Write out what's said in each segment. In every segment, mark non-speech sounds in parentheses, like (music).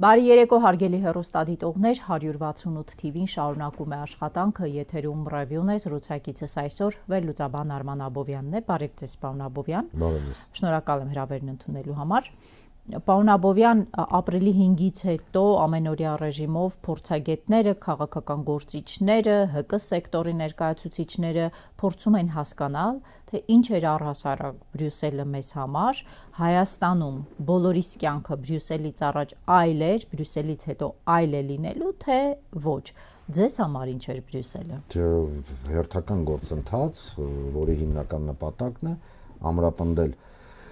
Բարի երեկո հարգելի հերոստադիտողներ 168 TV-ին շարունակում է աշխատանքը եթերում ռևյուն է զրուցակիցս այսօր Վելուծաբան Արման Աբովյանն է բարև ձեզ պարոն Աբովյան Բարև Շնորհակալ եմ հրավերն ընդունելու համար Պարոն Աբովյան ապրիլի 5-ից հետո ամենօրյա ռեժիմով փորձագետները, քաղաքական գործիչները, ՀԿ սեկտորի ներկայացուցիչները փորձում են հասկանալ, թե ինչ էր առհասարակ Բրյուսելը մեզ համար, Հայաստանում բոլորիս կյանքը Բրյուսելից առաջ այլ էր, Բրյուսելից հետո այլ է լինելու, թե ոչ։ Ձեզ համար ինչ էր Բրյուսելը։ դե, Հերթական գործընթաց, որի հիմնական նպատակն է ամրապնդել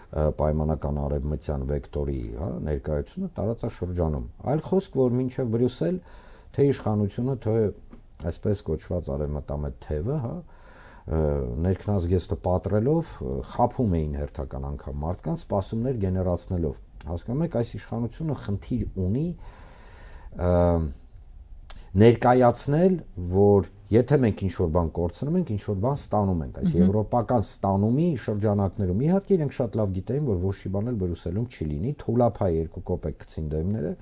պայմանական արևմտյան վեկտորի, հա, ներկայությունը տարածաշրջանում։ Այլ խոսք, որ մինչև Բրյուսել թե իշխանությունը, թե այսպես կոչված արևմտամետ թևը, հա, ներքնազգեստը պատրելով խափում էին հերթական անգամ մարդկանց սպասումներ գեներացնելով։ Հասկանում եք, այս իշխանությունը խնդիր ունի ներկայացնել, որ Եթե մենք ինչ-որ բան կորցնում ենք, ինչ-որ բան ստանում ենք, այս եվրոպական ստանումի շրջանակներում իհարկե իրենք շատ լավ գիտեին, որ ոչ մի բան էլ Բրյուսելում չի լինի, թուլափա 2 կոպեկ գցին դեմները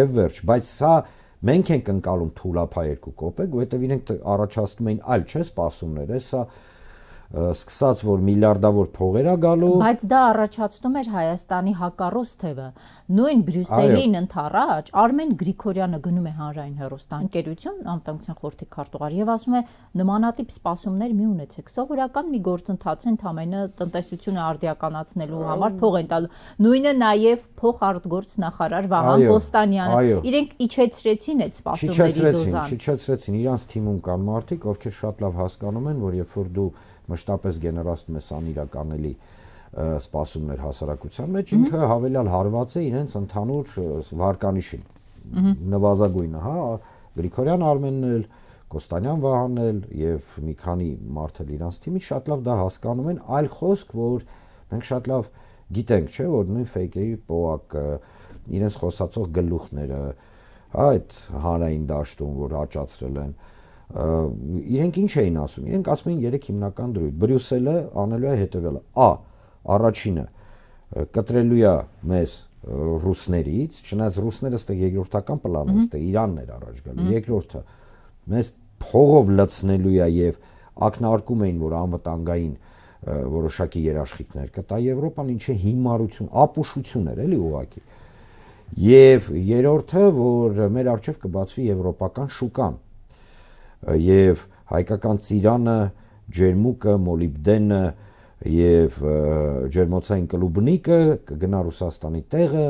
եւ վերջ, բայց սա մենք ենք ընկալում թուլափա 2 կոպեկ, որովհետեւ իրենք առաջացնում էին այլ չէ սպասումներ, սա սկսած որ միլիարդավոր փողեր է գալու բայց դա առաջացնում էր Հայաստանի հակառոս թևը նույն Բրյուսելին ընթառաջ Արմեն Գրիգորյանը գնում է հանրային հերոստան ընկերություն անտանգության խորհրդի քարտուղար եւ ասում է նմանատիպ սպասումներ մի ունեցեք սովորական մի գործընթաց են ամենը տնտեսությունը արդիականացնելու համար փող են տալու նույնը նաեւ փող արտգործ նախարար Վահան Կոստանյանը իրենք իջեցրեցին այդ սպասումների դոզան իջեցրեցին իջեցրեցին իրանց թիմում կան մարդիկ ովքեր շատ լավ հասկանում են որ երբ որ դու մշտապես գեներացնում է սան իրականելի սպասումներ հասարակության մեջ, ինքը հավելյալ հարված է իրենց ընդհանուր վարկանիշին։ Նվազագույնը, հա, Գրիգորյան Արմենն էլ, Կոստանյան Վահանն էլ եւ մի քանի մարդ էլ իրանց թիմից շատ լավ դա հասկանում են, այլ խոսք, որ մենք շատ լավ գիտենք, չէ, որ նույն ֆեյքերի պոակը, իրենց խոսածող գլուխները, հա, այդ հանրային դաշտում, որ աճացրել են, իրենք ինչ էին ասում։ Իրենք ասում էին երեք հիմնական դրույթ։ Բրյուսելը անելու է հետևյալը. Ա. Առաջինը կտրելու է մեզ ռուսներից, չնայած ռուսները ստեղ երկրորդական պլանում են, ստեղ Իրանն էր առաջ գալու։ Երկրորդը մեզ փողով լցնելու է եւ ակնարկում էին, որ անվտանգային որոշակի երաշխիքներ կտա Եվրոպան, ինչը հիմարություն, ապուշություն էր, էլի ուղակի։ Եվ երրորդը, որ մեր արջև կբացվի եվրոպական շուկան, եւ հայկական ծիրանը, ջերմուկը, մոլիբդենը եւ ջերմոցային կլուբնիկը կգնա Ռուսաստանի տեղը,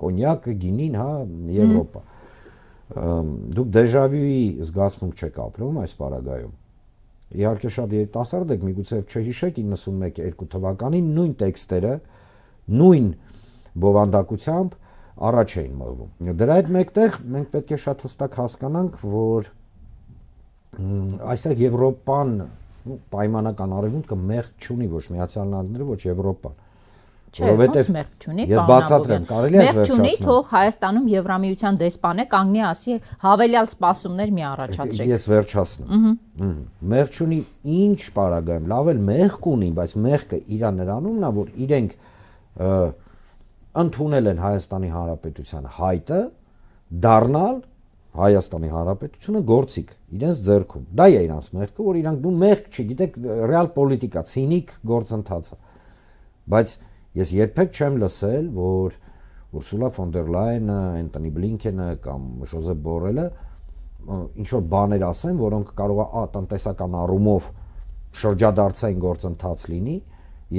կոնյակը, գինին, հա, Եվրոպա։ Դուք դեժավյուի զգացմունք չեք ապրում այս պարագայում։ Իհարկե շատ երիտասարդ եք, միգուցե չհիշեք 91-2 թվականին նույն տեքստերը, նույն բովանդակությամբ առաջ էին մղվում։ Դրա հետ մեկտեղ մենք պետք է շատ հստակ հասկանանք, որ այսինքն Եվրոպան պայմանական արևմուտքը մեղք չունի ոչ Միացյալ Նահանգները, ոչ Եվրոպան։ Որովհետև մեղք չունի, ես բացատրեմ, կարելի է վերջացնել։ Մեղք չունի, թող Հայաստանում Եվրամիության դեսպանը կանգնի ասի հավելյալ սպասումներ մի առաջացրեք։ Ես վերջացնեմ։ Ահա։ Մեղք չունի ինչ պարագայում, լավ էլ մեղք ունի, բայց մեղքը իրա նրանումն է, որ իրենք ընդունել են Հայաստանի Հանրապետության հայտը դառնալ Հայաստանի Հանրապետությունը գործիկ իրենց ձեռքում։ Դա է իրանց մեղքը, որ իրանք դու մեղք չգիտեք, ռեալ պոլիտիկա, ցինիկ գործընթաց է։ Բայց ես երբեք չեմ լսել, որ Ուրսուլա ֆոն դեր Լայնը, Անտոնի Բլինքենը կամ Ժոզեփ Բորելը ինչ որ բաներ ասեն, որոնք կարող է A տնտեսական առումով շրջադարձային գործընթաց լինի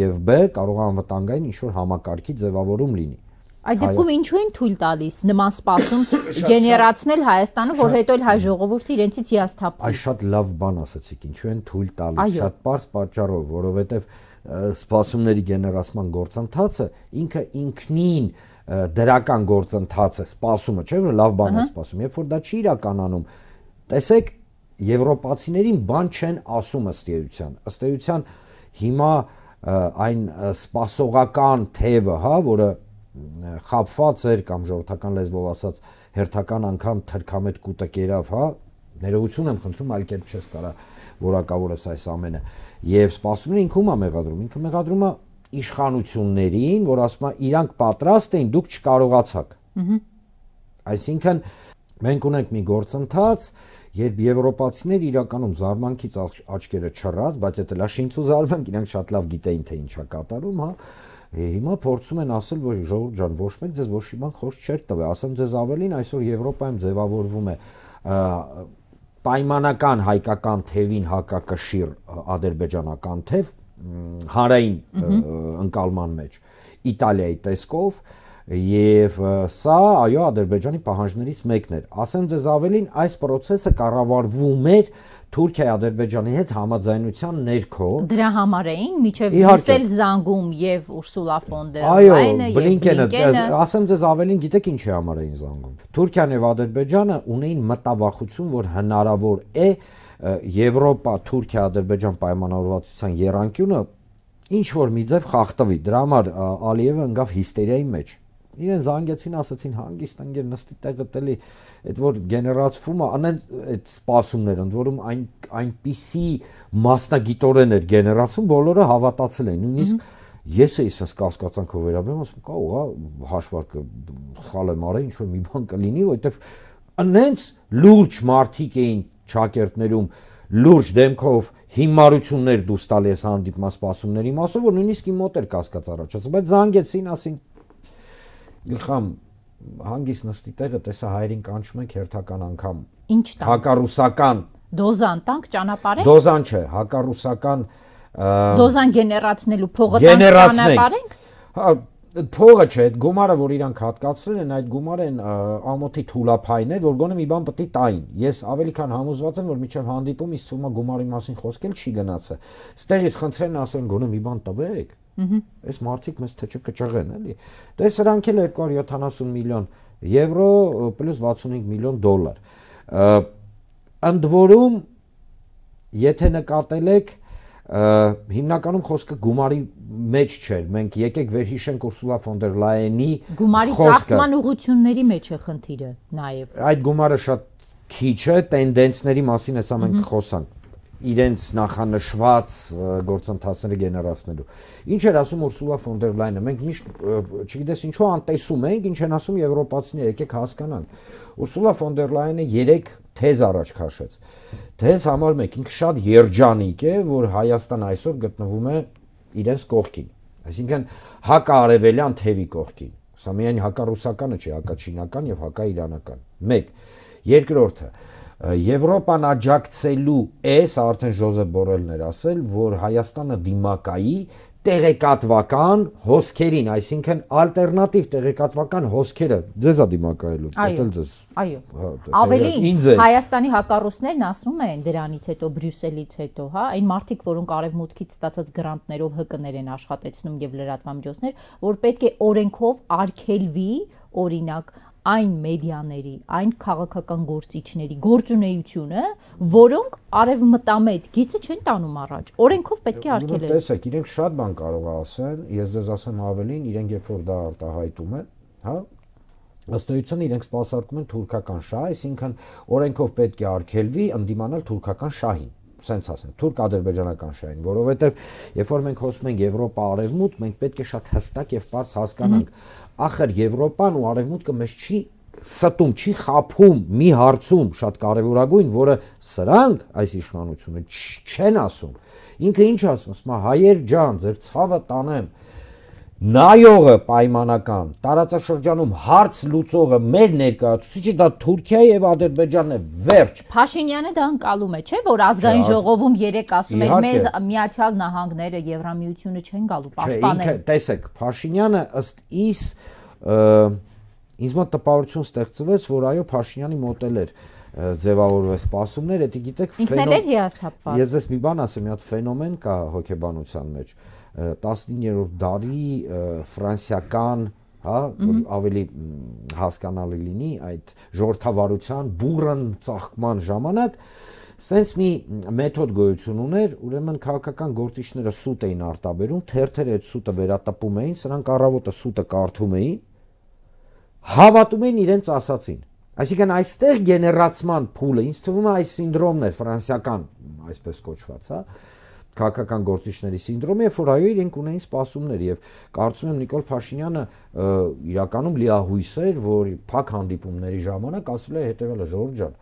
եւ B կարող է անվտանգային ինչ որ համակարգի ձևավորում լինի Այդ դեպքում ինչու են թույլ տալիս նման սպասում գեներացնել Հայաստանը, որ հետո էլ հայ ժողովուրդը իրենցից հիասթափվի։ Այս շատ լավ բան ասացիք, ինչու են թույլ տալիս, շատ པարզ պատճառով, որովհետև սպասումների գեներացման գործընթացը ինքը ինքնին դրական գործընթաց է, սպասումը, չէ՞ որ լավ բան է սպասում։ Երբ որ դա չի իրականանում, տեսեք, եվրոպացիներին բան չեն ասում ըստ էության։ Ըստ էության հիմա այն սպասողական թևը, հա, որը խափված էր կամ ժողովրդական լեզվով ասած հերթական անգամ թրքամետ կուտը կերավ, հա, ներողություն եմ խնդրում, այլ կերպ չես կարա որակավորես այս ամենը։ Եվ սպասումն ինքը ում է մեղադրում, ինքը մեղադրում է իշխանություններին, որ ասում է իրանք պատրաստ էին, դուք չկարողացաք։ Ահա։ Այսինքն մենք ունենք մի գործընթաց, երբ եվրոպացիներ իրականում զարմանքից աչքերը չռած, բայց եթե լաշինցու զարմանք, իրանք շատ լավ գիտեին թե ինչա կատարում, հա, Հիմա փորձում են ասել, որ ժողովուրդ ջան, ոչ մեկ ձեզ ոչ մի բան խոս չեր տվել, ասեմ ձեզ ավելին, այսօր Եվրոպայում ձևավորվում է պայմանական հայկական թևին հակակշիռ ադրբեջանական թև հանրային ընկալման մեջ Իտալիայի տեսքով եւ սա այո ադրբեջանի պահանջներից մեկն էր ասեմ ձեզ ավելին այս process-ը կառավարվում էր Թուրքիայի Ադրբեջանի հետ համաձայնության ներքո դրա համար էին միջև Բրյուսել զանգում եւ Ուրսուլա ֆոն դեր Լայնը եւ Բլինկենը ասեմ ձեզ ավելին գիտեք ինչի համար էին զանգում Թուրքիան եւ Ադրբեջանը ունեին մտավախություն որ հնարավոր է Եվրոպա Թուրքիա Ադրբեջան պայմանավորվածության երանգյունը ինչ որ մի ձև խախտվի դրա համար Ալիևը ընկավ հիստերիայի մեջ իրեն զանգեցին, ասացին հանգիստ ընկեր նստի տեղը տելի, այդ որ գեներացվում է, անեն այդ սպասումներ, ընդ որում այն այնպիսի մասնագիտորեն էր գեներացում, բոլորը հավատացել էին։ Նույնիսկ ես էի ասես կասկածանքով վերաբերում, ասում կա ուղա հաշվարկը խալ եմ արա, ինչ որ մի բան կլինի, որովհետև անենց լուրջ մարդիկ էին ճակերտներում լուրջ դեմքով հիմարություններ դուստալի էս հանդիպման սպասումների մասով, որ նույնիսկ իմ մոտ էր կասկած առաջացած, բայց զանգեցին, ասին Իլխամ հանգիստ նստի տեղը տեսա հայերին կանչում ենք հերթական անգամ։ Ինչ տանք։ Հակառուսական դոզան տանք ճանապարհը։ Դոզան չէ, հակառուսական դոզան գեներացնելու փողը տանք ճանապարհենք։ Հա փողը չէ, այդ գումարը, որ իրանք հատկացրել են, այդ գումարը են ամոթի թուլափայներ, որ գոնե մի բան պետք է տային։ Ես ավելի քան համոզված եմ, որ միջև հանդիպում իսկ ցույց է գումարի մասին խոսքել չի գնացը։ Ստեղից խնդրեն ասեն գոնե մի բան տվեք Այս մարդիկ մեզ թե չկճղեն, էլի։ Դե սրանք էլ 270 միլիոն եվրո պլյուս 65 միլիոն դոլար։ Ընդ որում, եթե նկատել եք, հիմնականում խոսքը գումարի մեջ չէր։ Մենք եկեք վերհիշենք Ուրսուլա ֆոն դեր Լայենի գումարի ծախսման ուղությունների մեջ է խնդիրը նաև։ Այդ գումարը շատ քիչ է, տենդենսների մասին էս ամենք խոսանք իրենց նախանշված գործընթացները գեներացնելու։ Ինչ էր ասում Ուրսուլա ֆոն դեր Լայնը, մենք միշտ չգիտես ինչու անտեսում ենք, ինչ են ասում եվրոպացիները, եկեք հասկանանք։ Ուրսուլա ֆոն դեր Լայնը 3 թեզ առաջ քաշեց։ Թեզ համար 1 ինքը շատ երջանիկ է, որ Հայաստան այսօր գտնվում է իրենց կողքին։ Այսինքն հակարևելյան թևի կողքին։ Սա միայն հակառուսականը չէ, հակաչինական եւ հակաիրանական։ 1 Երկրորդը Եվրոպան աջակցելու էս արդեն Ժոզեփ Բորելն էր ասել, որ Հայաստանը դիմակայի տեղեկատվական հոսքերին, այսինքն ալտերնատիվ տեղեկատվական հոսքերը ձեզ է դիմակայելու, դա ձեզ։ Այո։ հա, Ավելի Հայաստանի հակառուսներն ասում են դրանից հետո Բրյուսելից հետո, հա, այն մարդիկ, որոնք արևմուտքից ստացած գրանտներով ՀԿ-ներ են աշխատեցնում եւ լրատվամիջոցներ, որ պետք է օրենքով արգելվի օրինակ այն մեդիաների, այն քաղաքական գործիչների գործունեությունը, որոնք արևմտամետ գիծը չեն տանում առաջ։ Օրենքով պետք է արգելեն։ Տեսեք, իրենք շատ բան կարող ասեն, ես ձեզ ասեմ ավելին, իրենք երբ որ դա արտահայտում են, հա, ըստ էության իրենք սпасարկում են թուրքական շահ, այսինքն օրենքով պետք է արգելվի ընդդիմանալ թուրքական շահին սենց ասեմ, թուրք-ադրբեջանական շահին, որովհետև երբ որ մենք խոսում ենք Եվրոպա արևմուտք, մենք պետք է շատ հստակ եւ բարձ հասկանանք, ախր Եվրոպան ու Արևմուտքը մեզ չի ստում, չի խափում մի հարցում շատ կարևորագույն, որը սրանք այս իշխանությունը չեն ասում։ Ինքը ինչ ասում, ասում է հայեր ջան, ձեր ցավը տանեմ, նայողը պայմանական տարածաշրջանում հարց լուծողը մեր ներկայացուցիչը դա Թուրքիա եւ Ադրբեջանն է վերջ Փաշինյանը դա անցալում է չէ որ ազգային ժողովում 3 ասում են մեզ միացյալ նահանգները եվրամիությունը չեն գալու պաշտպանել Չէ ինքը տեսեք Փաշինյանը ըստ իս ինձ մոտ տպավորություն ստեղծվեց որ այո Փաշինյանի մոդել էր ձևավորվեց սպասումներ, դա գիտեք ֆենոմեն։ Ինքն էլ հիասթափված։ Ես ես մի բան ասեմ, մի հատ ֆենոմեն կա հոկեբանության մեջ։ Ա 19-րդ դարի ֆրանսիական, հա, որ ավելի հասկանալի լինի այդ ժողովրդավարության բուրըն ծաղկման ժամանակ Սենց մի մեթոդ գոյություն ուներ, ուրեմն քաղաքական գործիչները սուտ էին արտաբերում, թերթերը այդ սուտը վերատպում էին, սրանք առավոտը սուտը կարդում էին, հավատում էին իրենց ասացին։ Այսինքն այստեղ գեներացման փուլը, ինձ թվում է այս սինդրոմն է ֆրանսիական, այսպես կոչված, հա, քաղաքական գործիչների սինդրոմ, երբ որ այո իրենք ունեին սպասումներ եւ կարծում եմ Նիկոլ Փաշինյանը իրականում լիահույս էր, որ փակ հանդիպումների ժամանակ ասել է հետեւյալը Ժորժ ջան,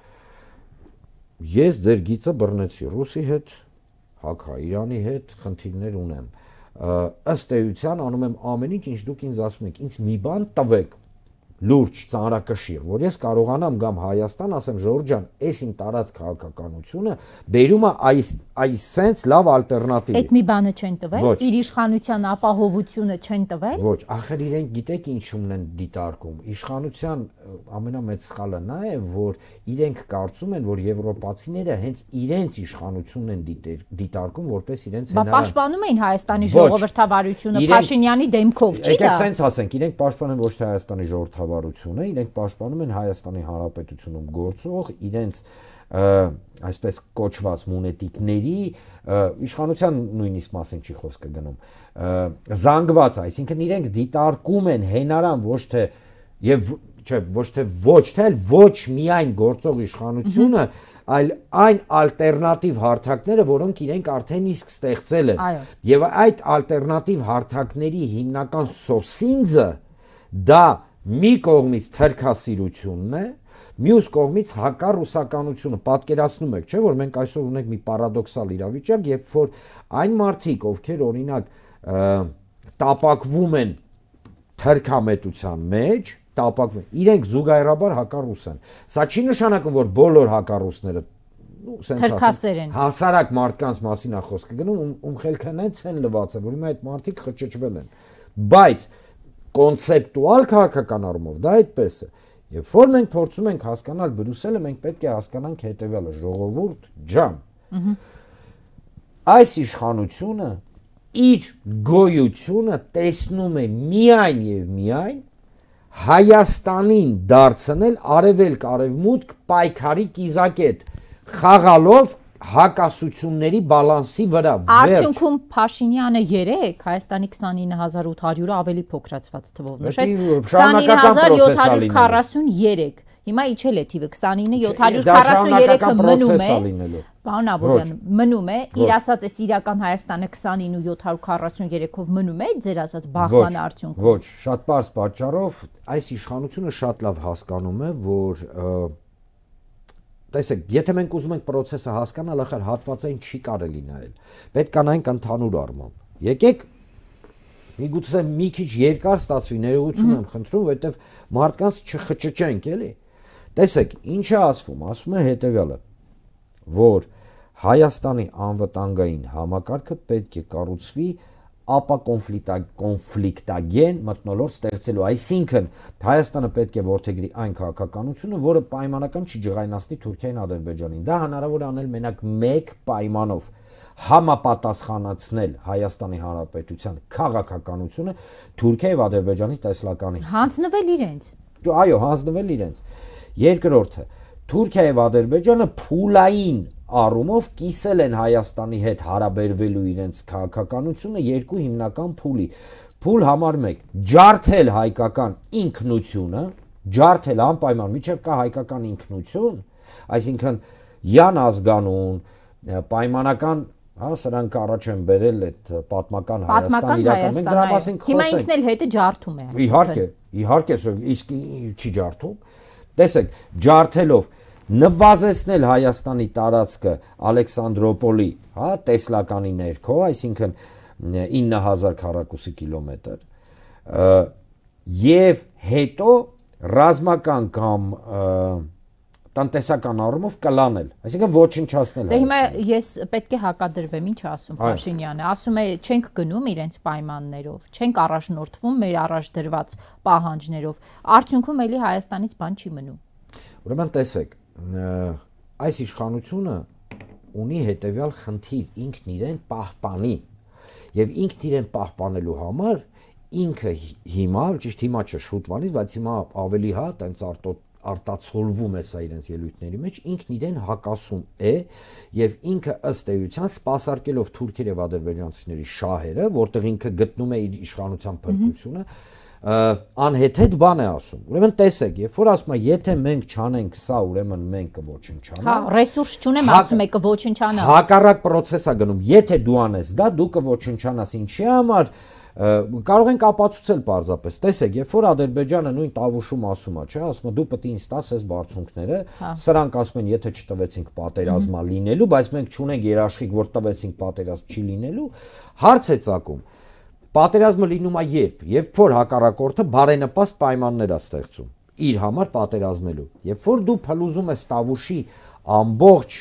ես ձեր գիծը բռնեցի ռուսի հետ, հակ Իրանի հետ խնդիրներ ունեմ։ Ըստ էության անում եմ ամեն ինչ, ինչ դուք ինձ ասում եք, ինձ մի բան տվեք, լուրջ ծանրակշիռ, որ ես կարողանամ գամ Հայաստան, ասեմ Ժորժան, այս իմ տարած քաղաքականությունը բերում է այս այս sense լավ ալտերնատիվ։ Այդ մի բանը չեն տվել, իր իշխանության ապահովությունը չեն տվել։ Ոչ, ախր իրենք գիտեք ինչումն են դիտարկում։ Իշխանության ամենամեծ սխալը նա է, որ իրենք կարծում են, որ եվրոպացիները հենց իրենց իշխանությունն են դիտարկում որպես իրենց հնարավոր։ Բա պաշտպանում էին Հայաստանի ժողովրդավարությունը Փաշինյանի դեմքով, չի՞ դա։ Եկեք sense ասենք, իրենք պաշտպանեն ոչ թե Հայաստանի ժողովրդավարությունը կառավարությունը, իրենք պաշտպանում են Հայաստանի Հանրապետությունում գործող իրենց այսպես կոչված մունետիկների իշխանության նույնիսկ մասին չի խոսքը գնում զանգված այսինքն իրենք դիտարկում են հենարան ոչ թե եւ չէ ոչ թե ոչ թե ոչ միայն գործող իշխանությունը այլ այն ալտերնատիվ հարթակները, որոնք իրենք արդեն իսկ ստեղծել են։ Եվ այդ ալտերնատիվ հարթակների հիմնական սոսինձը դա Մի կողմից թերքասիրությունն է, մյուս կողմից հակառուսականությունը։ Պատկերացնում եք, չէ՞ որ մենք այսօր ունենք մի պարադոքսալ իրավիճակ, երբ որ այն մարդիկ, ովքեր օրինակ տապակվում են թերքամետության մեջ, տապակվում, իրենք զուգահեռաբար հակառուս են։ Սա չի նշանակում, որ բոլոր հակառուսները ու սենց թրքասեր են հասարակ մարդկանց մասին է խոսքը գնում ում խելքը նենց են լվացել որ հիմա այդ մարդիկ խճճվել են բայց կոնցեպտուալ քաղաքական առումով դա այդպես է։ Երբ որ մենք փորձում ենք հասկանալ Բրյուսելը, մենք պետք է հասկանանք հետևյալը՝ ժողովուրդ ջան։ Այս իշխանությունը իր գոյությունը տեսնում է միայն եւ միայն Հայաստանին դարձնել արևելք արևմուտք պայքարի կիզակետ խաղալով հակասությունների բալանսի վրա։ Արդյունքում Փաշինյանը 3 Հայաստանի 29800-ը ավելի փոքրացված թվով նշեց 29743 Հիմա իջել է թիվը 29743-ը մնում է։ Պարոն Աբովյան, մնում է, իր ասած էս իրական Հայաստանը 29743-ով մնում է ձեր ասած բախման արդյունքում։ Ոչ, շատ པարզ պատճառով այս իշխանությունը շատ լավ հասկանում է, որ Տեսեք, եթե մենք ուզում ենք process-ը հասկանալ, ախր հատվածային չի կարելի նայել։ Պետք է նայենք ընդհանուր առմամբ։ Եկեք միգուցե մի քիչ երկար ստացվի, ներողություն եմ խնդրում, որովհետև մարդկանց չխճճենք, էլի։ Տեսեք, ինչ է ասվում, ասում է հետևյալը, որ Հայաստանի անվտանգային համակարգը պետք է կառուցվի ապա կոնֆլիկտա կոնֆլիկտագեն մտնոլորտ ստեղծելու այսինքն Հայաստանը պետք է որթեգրի այն քաղաքականությունը, որը պայմանական չի ջղայնացնի Թուրքիային Ադրբեջանին։ Դա հնարավոր է անել մենակ մեկ պայմանով՝ համապատասխանացնել Հայաստանի Հանրապետության քաղաքականությունը Թուրքիայի եւ Ադրբեջանի տեսլականին։ Հանձնվել իրենց։ Այո, հանձնվել իրենց։ Երկրորդը Թուրքիա եւ Ադրբեջանը փուլային առումով կիսել են Հայաստանի հետ հարաբերվելու իրենց քաղաքականությունը երկու հիմնական փուլի։ Փուլ համար 1. ջարդել հայկական ինքնությունը, ջարդել անպայման միջև կա հայկական ինքնություն, այսինքն յան ազգանուն, պայմանական Հա սրանք առաջ են բերել այդ պատմական Հայաստան իրական։ Մենք դրա մասին խոսենք։ Հիմա ինքն էլ հետը ջարդում է։ Իհարկե, իհարկե, իսկ չի ջարդում։ Տեսեք, ջարդելով նվազեցնել Հայաստանի տարածքը Ալեքսանդրոպոլի, հա, տեսլականի ներքո, այսինքն 9000 քառակուսի կիլոմետր եւ հետո ռազմական կամ տնտեսական առումով կլանել, այսինքն ոչնչացնել։ Դե հիմա ես պետք է հակադրվեմ, ինչ ասում Փաշինյանը։ Ասում է, չենք գնում իրենց պայմաններով, չենք առաջնորդվում մեր առաջ դրված պահանջներով։ Արդյունքում էլի Հայաստանից բան չի մնում։ Ուրեմն տեսեք, այս իշխանությունը ունի հետեւյալ խնդիր ինքն իրեն պահպանի եւ ինքն իրեն պահպանելու համար ինքը հիմա ճիշտ հիմա չէ շուտվանից բայց հիմա ավելի հա տենց արտացոլվում է սա իրենց ելույթների մեջ ինքն իրեն հակասում է եւ ինքը ըստ էության սпасարկելով թուրքեր եւ ադրբեջանցիների շահերը որտեղ ինքը գտնում է իր իշխանության փրկությունը mm -hmm անհեթեթ բան է ասում։ Ուրեմն տեսեք, երբ որ ասում է, եթե մենք չանենք սա, ուրեմն մենք կոչնչանանք։ Հա, ռեսուրս չունեմ, հա- ասում է կոչնչանանք։ Հակառակ process է գնում։ Եթե դու անես դա, դու կոչնչանաս ինչի համար կարող ենք ապացուցել parzapes։ Տեսեք, երբ որ Ադրբեջանը նույն տավուշում ասում է, չէ, ասում է դու պետք է ինձ տաս այս բարձունքները, հա։ սրանք ասում են, եթե չտվեցինք պատերազմա լինելու, բայց մենք չունենք երաշխիք, որ տվեցինք պատերազմ չի լինելու, հարց է ցակում։ Պատերազմը լինում է երբ, երբ որ հակառակորդը բարենպաստ պայմաններ է ստեղծում իր համար պատերազմելու։ Երբ որ դու փլուզում ես Տավուշի ամբողջ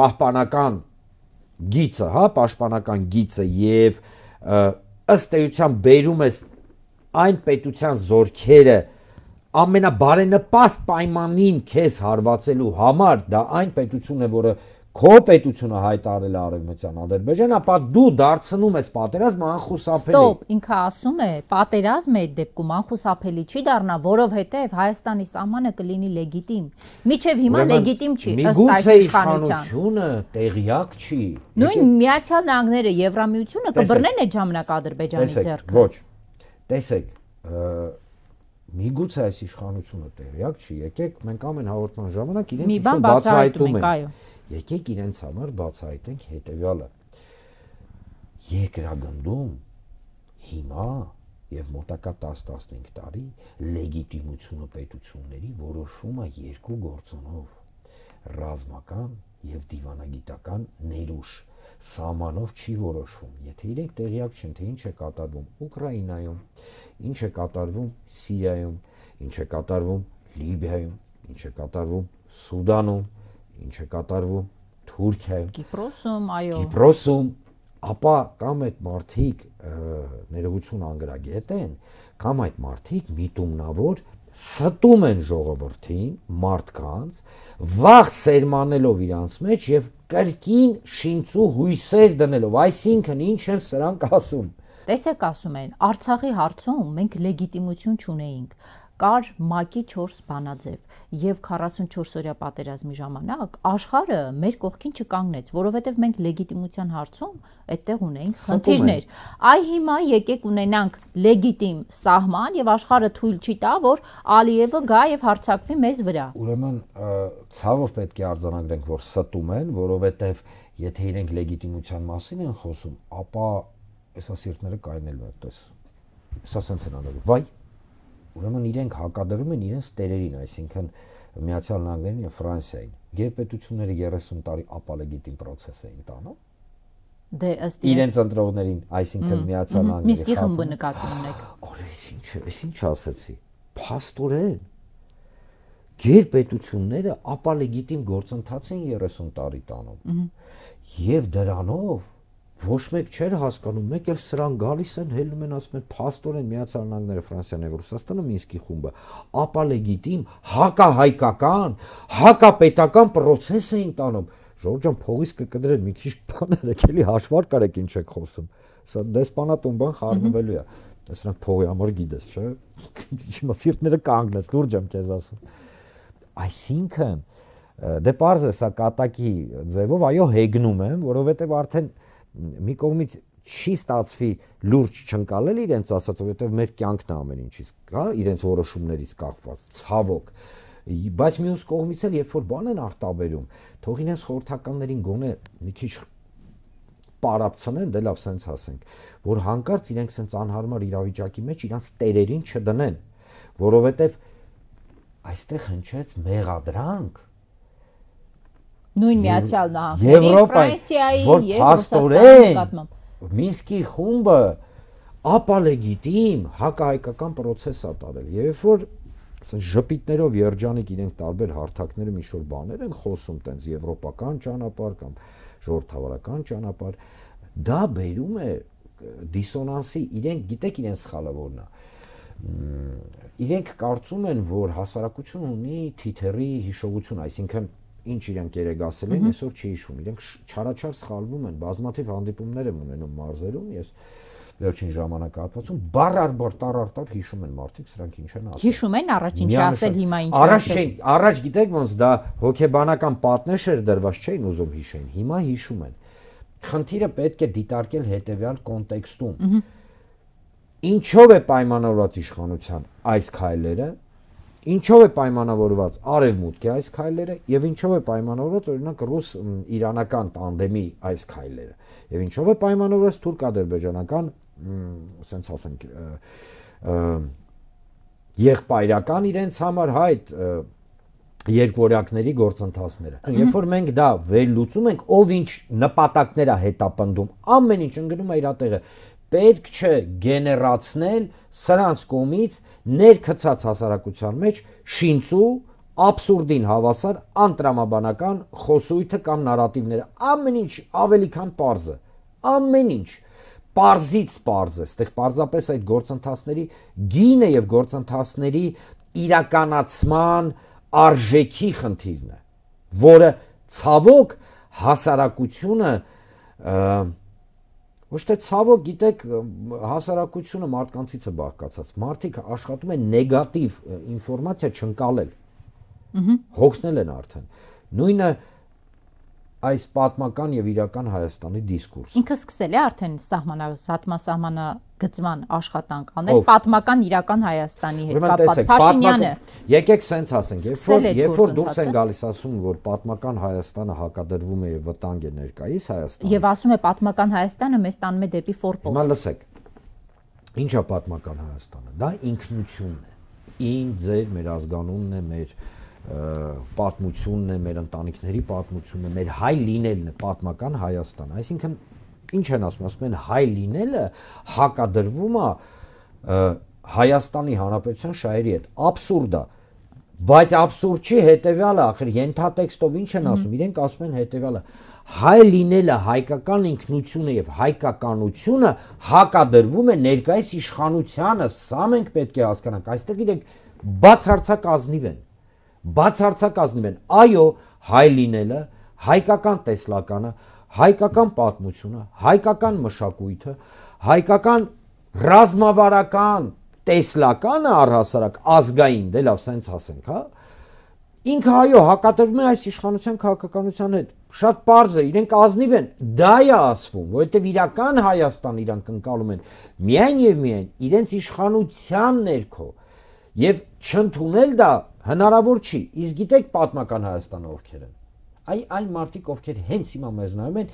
պահպանական գիծը, հա, պաշտպանական գիծը եւ ըստ էության բերում ես այն պետության զորքերը ամենաբարենպաստ պայմանին քեզ հարվածելու համար, դա այն պետությունն է, որը որ քո պետությունը հայտարել է արևմտյան Ադրբեջան, ապա դու դարձնում ես պատերազմ անխուսափելի։ Ստոպ, ինքը ասում է, պատերազմը այդ դեպքում անխուսափելի չի դառնա, որովհետև Հայաստանի սահմանը կլինի լեգիտիմ։ Միջև հիմա լեգիտիմ չի ըստ այս իշխանությունը տեղյակ չի։ Նույն Միացյալ Նահանգները, Եվրամիությունը կբռնեն այդ ժամանակ Ադրբեջանի ձեռքը։ Ոչ։ Տեսեք, միգուցե այս իշխանությունը տեղյակ չի, եկեք մենք ամեն հաղորդման ժամանակ իրենց ինչ-որ բացահայտում ենք։ Այո Եկեք իրենց համար բացահայտենք հետեւյալը։ Երկրագնդում հիմա եւ մոտակա 10-15 տարի լեգիտիմությունը պետությունների որոշումը երկու գործոնով՝ ռազմական եւ դիվանագիտական ներուժ սահմանով չի որոշվում։ Եթե իրենք տեղյակ չեն, թե ինչ է կատարվում Ուկրաինայում, ինչ է կատարվում Սիրիայում, ինչ է կատարվում Լիբիայում, ինչ է կատարվում Սուդանում, ինչ է կատարվում Թուրքիայում, Կիպրոսում, այո։ Կիպրոսում, ապա կամ այդ մարդիկ ներողություն անգրագետ են, կամ այդ մարդիկ միտումնավոր ստում են ժողովրդին, մարդկանց, վախ սերմանելով իրանց մեջ եւ կրկին շինծու հույսեր դնելով, այսինքն ինչ են սրանք ասում։ Տեսեք, ասում են, Արցախի հարցում մենք լեգիտիմություն չունեինք, կար ՄԱԿ-ի 4 բանաձև եւ 44-օրյա պատերազմի ժամանակ աշխարը մեր կողքին չկանգնեց, որովհետեւ մենք լեգիտիմության հարցում այդտեղ ունեինք խնդիրներ։ Այ հիմա եկեք ունենանք լեգիտիմ սահման եւ աշխարը թույլ չի տա, որ Ալիևը գա եւ հարցակվի մեզ վրա։ Ուրեմն ցավով պետք է արձանագրենք, որ ստում են, որովհետեւ եթե իրենք լեգիտիմության մասին են խոսում, ապա հեսա սիրտները կայնելու են, տես։ Հեսա սենց են անելու։ Վայ ուրեմն իրենք հակադրում են իրենց տերերին, այսինքն Միացյալ Նահանգներին եւ Ֆրանսիային։ Գերպետությունները 30 տարի ապալեգիտիմ process էին տանում։ Դե ըստ իրենց ընտրողներին, այսինքն Միացյալ Նահանգների։ Միսկի խմբը նկատի ունեք։ Օրես ինչ, ես ինչ ասացի։ Փաստորեն գերպետությունները ապալեգիտիմ գործընթաց են 30 տարի տանում։ Եվ դրանով ոչ մեկ չէր հասկանում, մեկ էլ սրան գալիս են, հելնում են ասում են փաստորեն Միացյալ Նահանգները, Ֆրանսիան եւ Ռուսաստանը Մինսկի խումբը ապա լեգիտիմ հակահայկական, հակապետական process էին տանում։ Ժորժ ջան, փողից կկդրեն մի քիչ բաներ, էլի հաշվար կարեք ինչ եք խոսում։ Սա դեսպանատոն բան խառնվելու է։ Դասրանք փողի համար գիտես, չէ՞։ (laughs) Հիմա սիրտները կանգնած, լուրջ եմ քեզ ասում։ Այսինքն, դե պարզ է սա կատակի ձևով, այո, հեգնում եմ, որովհետեւ արդեն մի կողմից չի ստացվի լուրջ չընկալել իրենց ասած, որովհետև մեր կյանքն է ամեն ինչից կա, իրենց որոշումներից կախված, ցավոք։ Բայց մյուս կողմից էլ երբ որ բան են արտաբերում, թող իրենց խորհրդականներին գոնե մի քիչ պարապցնեն, դե լավ sense ասենք, որ հանկարծ իրենք sense անհարմար իրավիճակի մեջ իրանց տերերին չդնեն, որովհետև այստեղ հնչեց մեղադրանք, նույն Միացյալ Նահանգների, Ֆրանսիայի եւ Ռուսաստանի նկատմամբ։ Մինսկի խումբը ապալեգիտիմ հակահայկական process է տարել։ Եվ երբ որ ժպիտներով երջանիկ իրենք տարբեր հարթակները մի շոր բաներ են խոսում, տենց եվրոպական ճանապարհ կամ ժողովրդավարական ճանապարհ, դա բերում է դիսոնանսի, իրենք գիտեք իրենց սխալը որն է իրենք կարծում են, որ հասարակությունը ունի թիթերի հիշողություն, այսինքն ինչ իրենք երեկ ասել են, այսօր չի հիշում։ Իրենք չարաչար սխալվում են, բազմաթիվ հանդիպումներ եմ ունենում մարզերում, ես վերջին ժամանակահատվածում բառ առ բառ տար առ տար հիշում են մարդիկ սրանք ինչ են ասել։ Հիշում են առաջին չի ասել հիմա ինչ ասել։ Առաջ չէ, առաջ գիտեք ոնց դա հոգեբանական պատնեշ էր դրված չէին ուզում հիշեն, հիմա հիշում են։ Խնդիրը պետք է դիտարկել հետևյալ կոնտեքստում։ Ինչով է պայմանավորված իշխանության այս քայլերը Ինչով է պայմանավորված արևմուտքի այս քայլերը եւ ինչով է պայմանավորված օրինակ ռուս իրանական տանդեմի այս քայլերը եւ ինչով է պայմանավորված թուրք-ադրբեջանական ասենց ասենք եղբայրական իրենց համար հայտ երկվորյակների գործընթացները։ Երբ որ մենք դա վերլուծում ենք, ով ինչ նպատակներ է հետապնդում, ամեն ինչ ընկնում է իր տեղը պետք չէ գեներացնել սրանց կողմից ներքցած հասարակության մեջ շինծու աբսուրդին հավասար անտրամաբանական խոսույթը կամ նարատիվները ամեն ինչ ավելի քան པարզ է ամեն ինչ parzից parz է այդտեղ parzապես այդ գործընթացների գինը եւ գործընթացների իրականացման արժեքի խնդիրն է որը ցավոք հասարակությունը և, Ոչ թե ցավոք, գիտեք, հասարակությունը մարդկանցից է բաղկացած։ Մարդիկ աշխատում են նեգատիվ ինֆորմացիա չընկալել։ Ահա հոգնել են արդեն։ Նույնը այս պատմական եւ իրական Հայաստանի դիսկուրս։ Ինքը սկսել է արդեն սահմանա, սահմանա գծման աշխատանք անել պատմական իրական Հայաստանի հետ կապված Փաշինյանը։ Եկեք սենց ասենք, երբ որ երբ որ դուրս են գալիս ասում, որ պատմական Հայաստանը հակադրվում է եւ վտանգ է ներկայիս Հայաստանը։ Եվ ասում է պատմական Հայաստանը մեզ տանում է դեպի ֆորպոս։ Հիմա լսեք։ Ինչ է պատմական Հայաստանը։ Դա ինքնությունն է։ Իմ ձեր մեր ազգանունն է, մեր պատմությունն է, մեր ընտանիքների պատմությունն է, մեր հայ լինելն է պատմական Հայաստան։ Այսինքն ինչ են ասում, ասում են հայ լինելը հակադրվում է Հայաստանի Հանրապետության շահերի հետ։ Աբսուրդ է։ Բայց աբսուրդ չի հետեւյալը, ախր ենթատեքստով ինչ են ասում, իրենք ասում են հետեւյալը. հայ լինելը հայկական ինքնությունը եւ հայկականությունը հակադրվում է ներկայիս իշխանությանը, սա մենք պետք է հասկանանք։ Այստեղ իրենք բացարձակ ազնիվ են։ Բացարձակ ազնիվ են։ Այո, հայ լինելը, հայկական տեսլականը հայկական պատմությունը, հայկական մշակույթը, հայկական ռազմավարական տեսլականը առհասարակ ազգային, դե լավ, սենց ասենք, հա, ինքը այո հակատվում է այս իշխանության քաղաքականության հետ շատ པարզ է իրենք ազնիվ են դա է ասվում որովհետև իրական Հայաստան իրանք ընկալում են միայն եւ միայն իրենց իշխանության ներքո եւ չընդունել դա հնարավոր չի իսկ գիտեք պատմական Հայաստանը ովքեր են այ այն մարդիկ, ովքեր հենց հիմա մեզ նայում են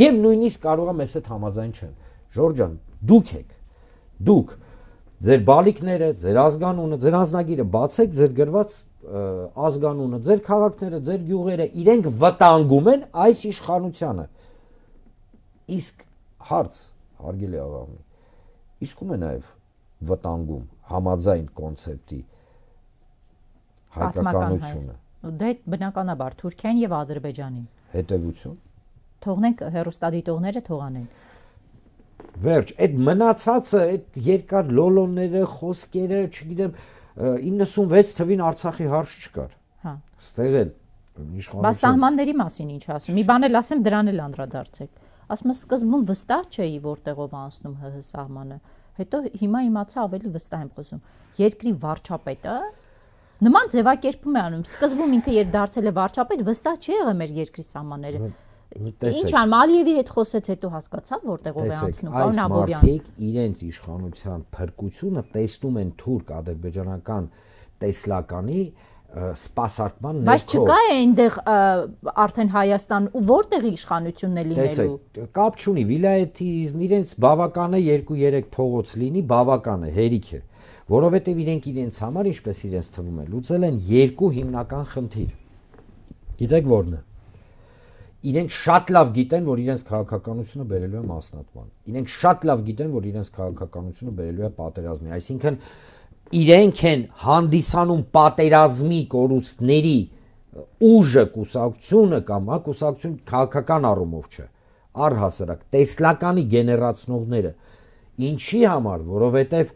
եւ նույնիսկ կարողա մեզ հետ համաձայն չեն։ Ժորջան, դուք եք։ Դուք ձեր բալիկները, ձեր ազգանունը, ձեր անձնագիրը բացեք, ձեր գրված ազգանունը, ձեր քաղաքները, ձեր գյուղերը իրենք վտանգում են այս իշխանությանը։ Իսկ հարց հարգելի աղավնի։ Իսկ ում է նաև վտանգում համաձայն կոնցեպտի հայկականությունը։ Պատմական Դա բնականաբար Թուրքիան եւ Ադրբեջանին։ Հետևություն։ Թողնենք հերոստադիտողները թողանեն։ Վերջ, այդ մնացածը, այդ երկար լոլոնները, խոսքերը, չգիտեմ, 96 թվին Արցախի հարց չկար։ Հա։ Ստեղ էլ իշխանությունը։ Բա սահմանների մասին ինչ ասում։ Մի բան էլ ասեմ, դրան էլ անդրադարձեք։ Ասում եմ սկզբում վստահ չէի, որտեղով անցնում ՀՀ սահմանը։ Հետո հիմա իմացա ավելի վստահ եմ խոսում։ Երկրի վարչապետը նման ձևակերպում է անում։ Սկզբում ինքը երբ դարձել է վարչապետ, վստահ չի եղել մեր երկրի սահմանները։ Ինչ անում Ալիևի հետ խոսեց, հետո հասկացան, որտեղով է անցնում Պարոն Աբովյան։ Տեսեք, իրենց իշխանության փրկությունը տեսնում են թուրք ադրբեջանական տեսլականի սպասարկման ներքո։ Բայց չկա է այնտեղ արդեն Հայաստան ու որտեղ իշխանությունն է լինելու։ Տեսեք, կապ չունի վիլայեթիզմ, իրենց բավական է 2-3 փողոց լինի, բավական է, հերիք է որովհետև իրենք իրենց համար ինչպես իրենց թվում է լուծել են երկու հիմնական խնդիր։ Գիտեք որն է։ Իրենք շատ լավ գիտեն, որ իրենց քաղաքականությունը բերելու է մասնատման։ Իրենք շատ լավ գիտեն, որ իրենց քաղաքականությունը բերելու է պատերազմի։ Այսինքն իրենք են հանդիսանում պատերազմի կորուստների ուժը կուսակցությունը կամ հա կուսակցություն քաղաքական առումով չէ առհասարակ տեսլականի գեներացնողները ինչի համար որովհետև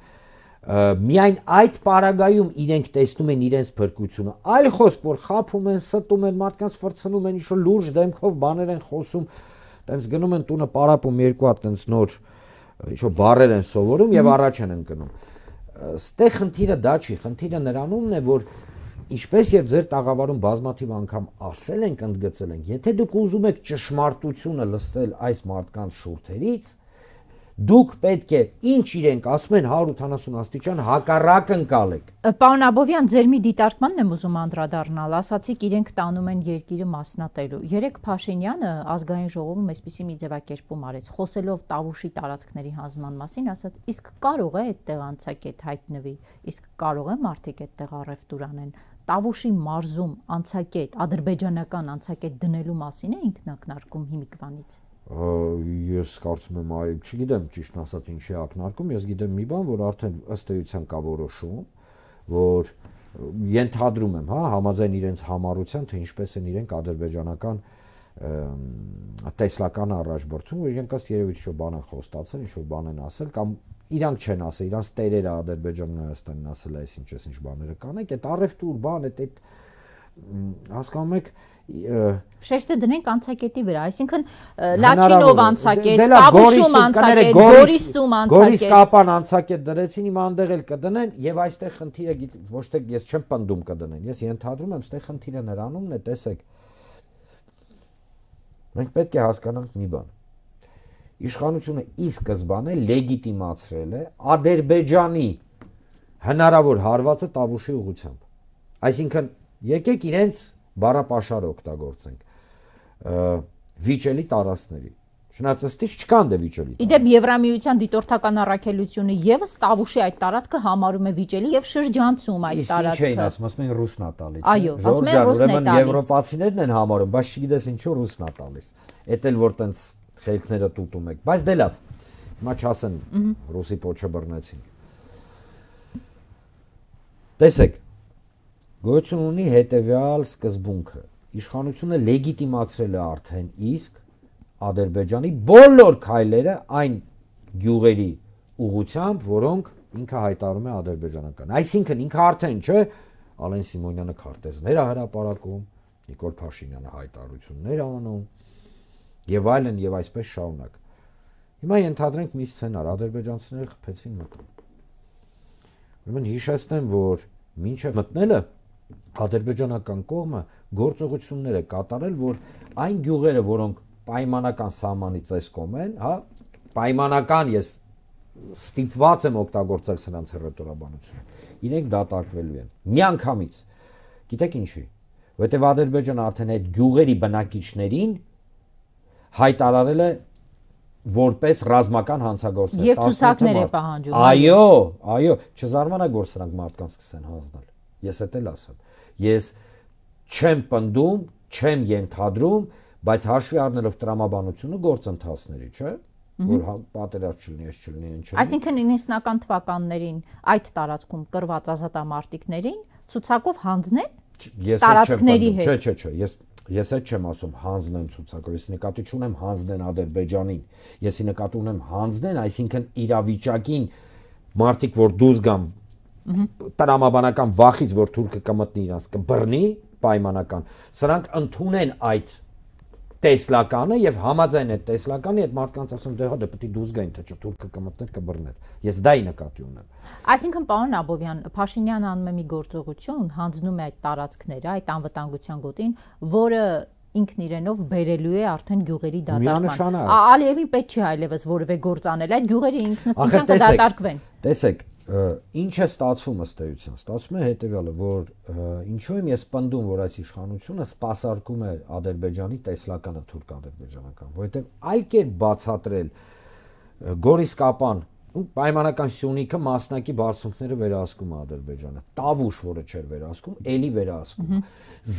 միայն այդ պարագայում իրենք տեսնում են իրենց փրկությունը։ Այլ խոսք, որ խափում են, ստում են, մարդկանց ֆրցնում են, ինչ-որ լուրջ դեմքով բաներ են խոսում, տենց գնում են տունը պարապում երկու հատ տենց նոր ինչ-որ բարեր են սովորում եւ առաջ են ընկնում։ Ստե խնդիրը դա չի, խնդիրը նրանումն է, որ ինչպես եւ ձեր տաղավարում բազմաթիվ անգամ ասել ենք, ընդգծել ենք, եթե դուք ուզում եք ճշմարտությունը լսել այս մարդկանց շուրթերից, դուք պետք է ինչ իրենք ասում են 180 աստիճան հակառակ ընկալեք։ Պարոն Աբովյան, ձեր մի դիտարկմանն եմ ուզում անդրադառնալ։ Ասացիք իրենք տանում են երկիրը մասնատելու։ Երեք Փաշինյանը ազգային ժողովում այսպիսի մի ձևակերպում արեց, խոսելով Տավուշի տարածքների հանձնման մասին, ասաց. «Իսկ կարող է այդտեղ անցակետ հայտնվի, իսկ կարող է մարդիկ այդտեղ առևտուր անեն»։ Տավուշի մարզում անցակետ, ադրբեջանական անցակետ դնելու մասին է ինքնակնարկում հիմիկվանից ես կարծում եմ այ չգիտեմ ճիշտ ասած ինչի ակնարկում ես գիտեմ մի բան որ արդեն ըստ էության կա որոշում որ ենթադրում եմ հա համաձայն իրենց համառության թե ինչպես են իրենք ադրբեջանական տեսլական առաջբերտում որ իրենք աս երևի շո բան են խոստացել ինչ որ բան են ասել կամ իրանք չեն ասել իրանք տերերը ադրբեջանն հայաստանն ասել է այսինչ էս ինչ բաները կանեք այդ առևտուր բան այդ այդ հասկանում եք այդ, շեշտը դնենք անցակետի վրա, այսինքն Լաչինով դե- անցակետ, Տավուշում դե անցակետ, Գորիսում անցակետ։ Գորիս կապան անցակետ դրեցին, իմ անդեղ էլ կդնեն եւ այստեղ խնդիրը ոչ թե ես չեմ պնդում կդնեն, ես ենթադրում եմ, ստեղ խնդիրը նրանումն է, տեսեք։ Մենք պետք է հասկանանք մի բան իշխանությունը ի սկզբանե լեգիտիմացրել է Ադրբեջանի հնարավոր հարվածը Տավուշի ուղությամբ։ Այսինքն եկեք իրենց բարապաշար օգտագործենք վիճելի տարածքների Շնայած ըստից չկան դե վիճելի։ Իդեպ Եվրամիության դիտորդական առաքելությունը եւս Տավուշի այդ տարածքը համարում է վիճելի եւ շրջանցում այդ տարածքը։ Իսկ ինչ էին ասում, ասում են ռուսն է տալիս։ Այո, ասում են ռուսն է տալիս։ Եվրոպացիներն են համարում, բայց չգիտես ինչու ռուսն է տալիս։ Էդ էլ որ տենց խելքները տուտում եք, բայց դե լավ։ Հիմա չասեն ռուսի փոչը բռնեցին։ Տեսեք, գոյություն ունի հետևյալ սկզբունքը իշխանությունը լեգիտիմացրել է արդեն իսկ ադրբեջանի բոլոր քայլերը այն գյուղերի ուղությամբ որոնք ինքը հայտարարում է ադրբեջանական այսինքն ինքը արդեն չէ ալեն սիմոնյանը քարտեզներ է հրապարակում նիկոլ փաշինյանը հայտարարություններ անում եւ այլն եւ այսպես շարունակ հիմա ենթադրենք մի սցենար ադրբեջանցիները խփեցին մտան ուրեմն հիշեցնեմ որ ինչը մտնելը ադրբեջանական կողմը գործողություններ է կատարել, որ այն գյուղերը, որոնք պայմանական սահմանից այս կողմ են, հա, պայմանական ես ստիպված եմ օգտագործել սրանց հերետորաբանությունը։ Իրենք դատարկվելու են միանգամից։ Գիտեք ինչի։ Որտեվ Ադրբեջանը արդեն այդ գյուղերի բնակիչներին հայտարարել է որպես ռազմական հանցագործներ։ Եվ ցուցակներ է պահանջում։ Այո, այո, չզարմանա գոր սրանք մարդկանց սկսեն հանձնել Ես էդ էլ ասեմ։ Ես չեմ պնդում, չեմ ենթադրում, բայց հաշվի առնելով տրամաբանությունը գործընթացների, չէ՞, որ հա, պատերազմ չլինի, ես չլինի, ինչ չլինի։ Այսինքն 90-ական թվականներին այդ տարածքում կրված ազատամարտիկներին ցուցակով հանձնեն ես տարածքների հետ։ Չէ, չէ, չէ, ես ես այդ չեմ ասում հանձնեն ցուցակով, ես նկատի չունեմ հանձնեն Ադրբեջանին։ Եսի նկատի ունեմ հանձնեն, այսինքն իրավիճակին մարդիկ, որ դուրս գան տրամաբանական վախից, որ թուրքը կմտնի իրանց կբռնի պայմանական, սրանք ընդունեն այդ տեսլականը եւ համաձայն է տեսլականի այդ մարդկանց ասում դե հա դա դե պետք է դուրս գային թե չէ թուրքը կմտներ կբռներ ես դա ի նկատի ունեմ այսինքն պարոն աբովյան Փաշինյանը անում է մի գործողություն հանձնում է այդ տարածքները այդ անվտանգության գոտին որը ինքն իրենով բերելու է արդեն գյուղերի դատարկման։ Ալիևին պետք չի այլևս որևէ գործ անել, այդ գյուղերի ինքնըստինքան կդատարկվեն։ Տեսեք, ինչ է ստացվում ըստ էության ստացվում է հետեւյալը որ ինչու եմ ես պնդում որ այս իշխանությունը սпасարկում է ադրբեջանի տեսլականը թուրք ադրբեջանական որովհետեւ այլ կերպ բացատրել գորիսկապան պայմանական Սյունիքը մասնակի բարձունքները վերահսկում է Ադրբեջանը։ Տավուշ, որը չէր վերահսկում, ելի վերահսկում։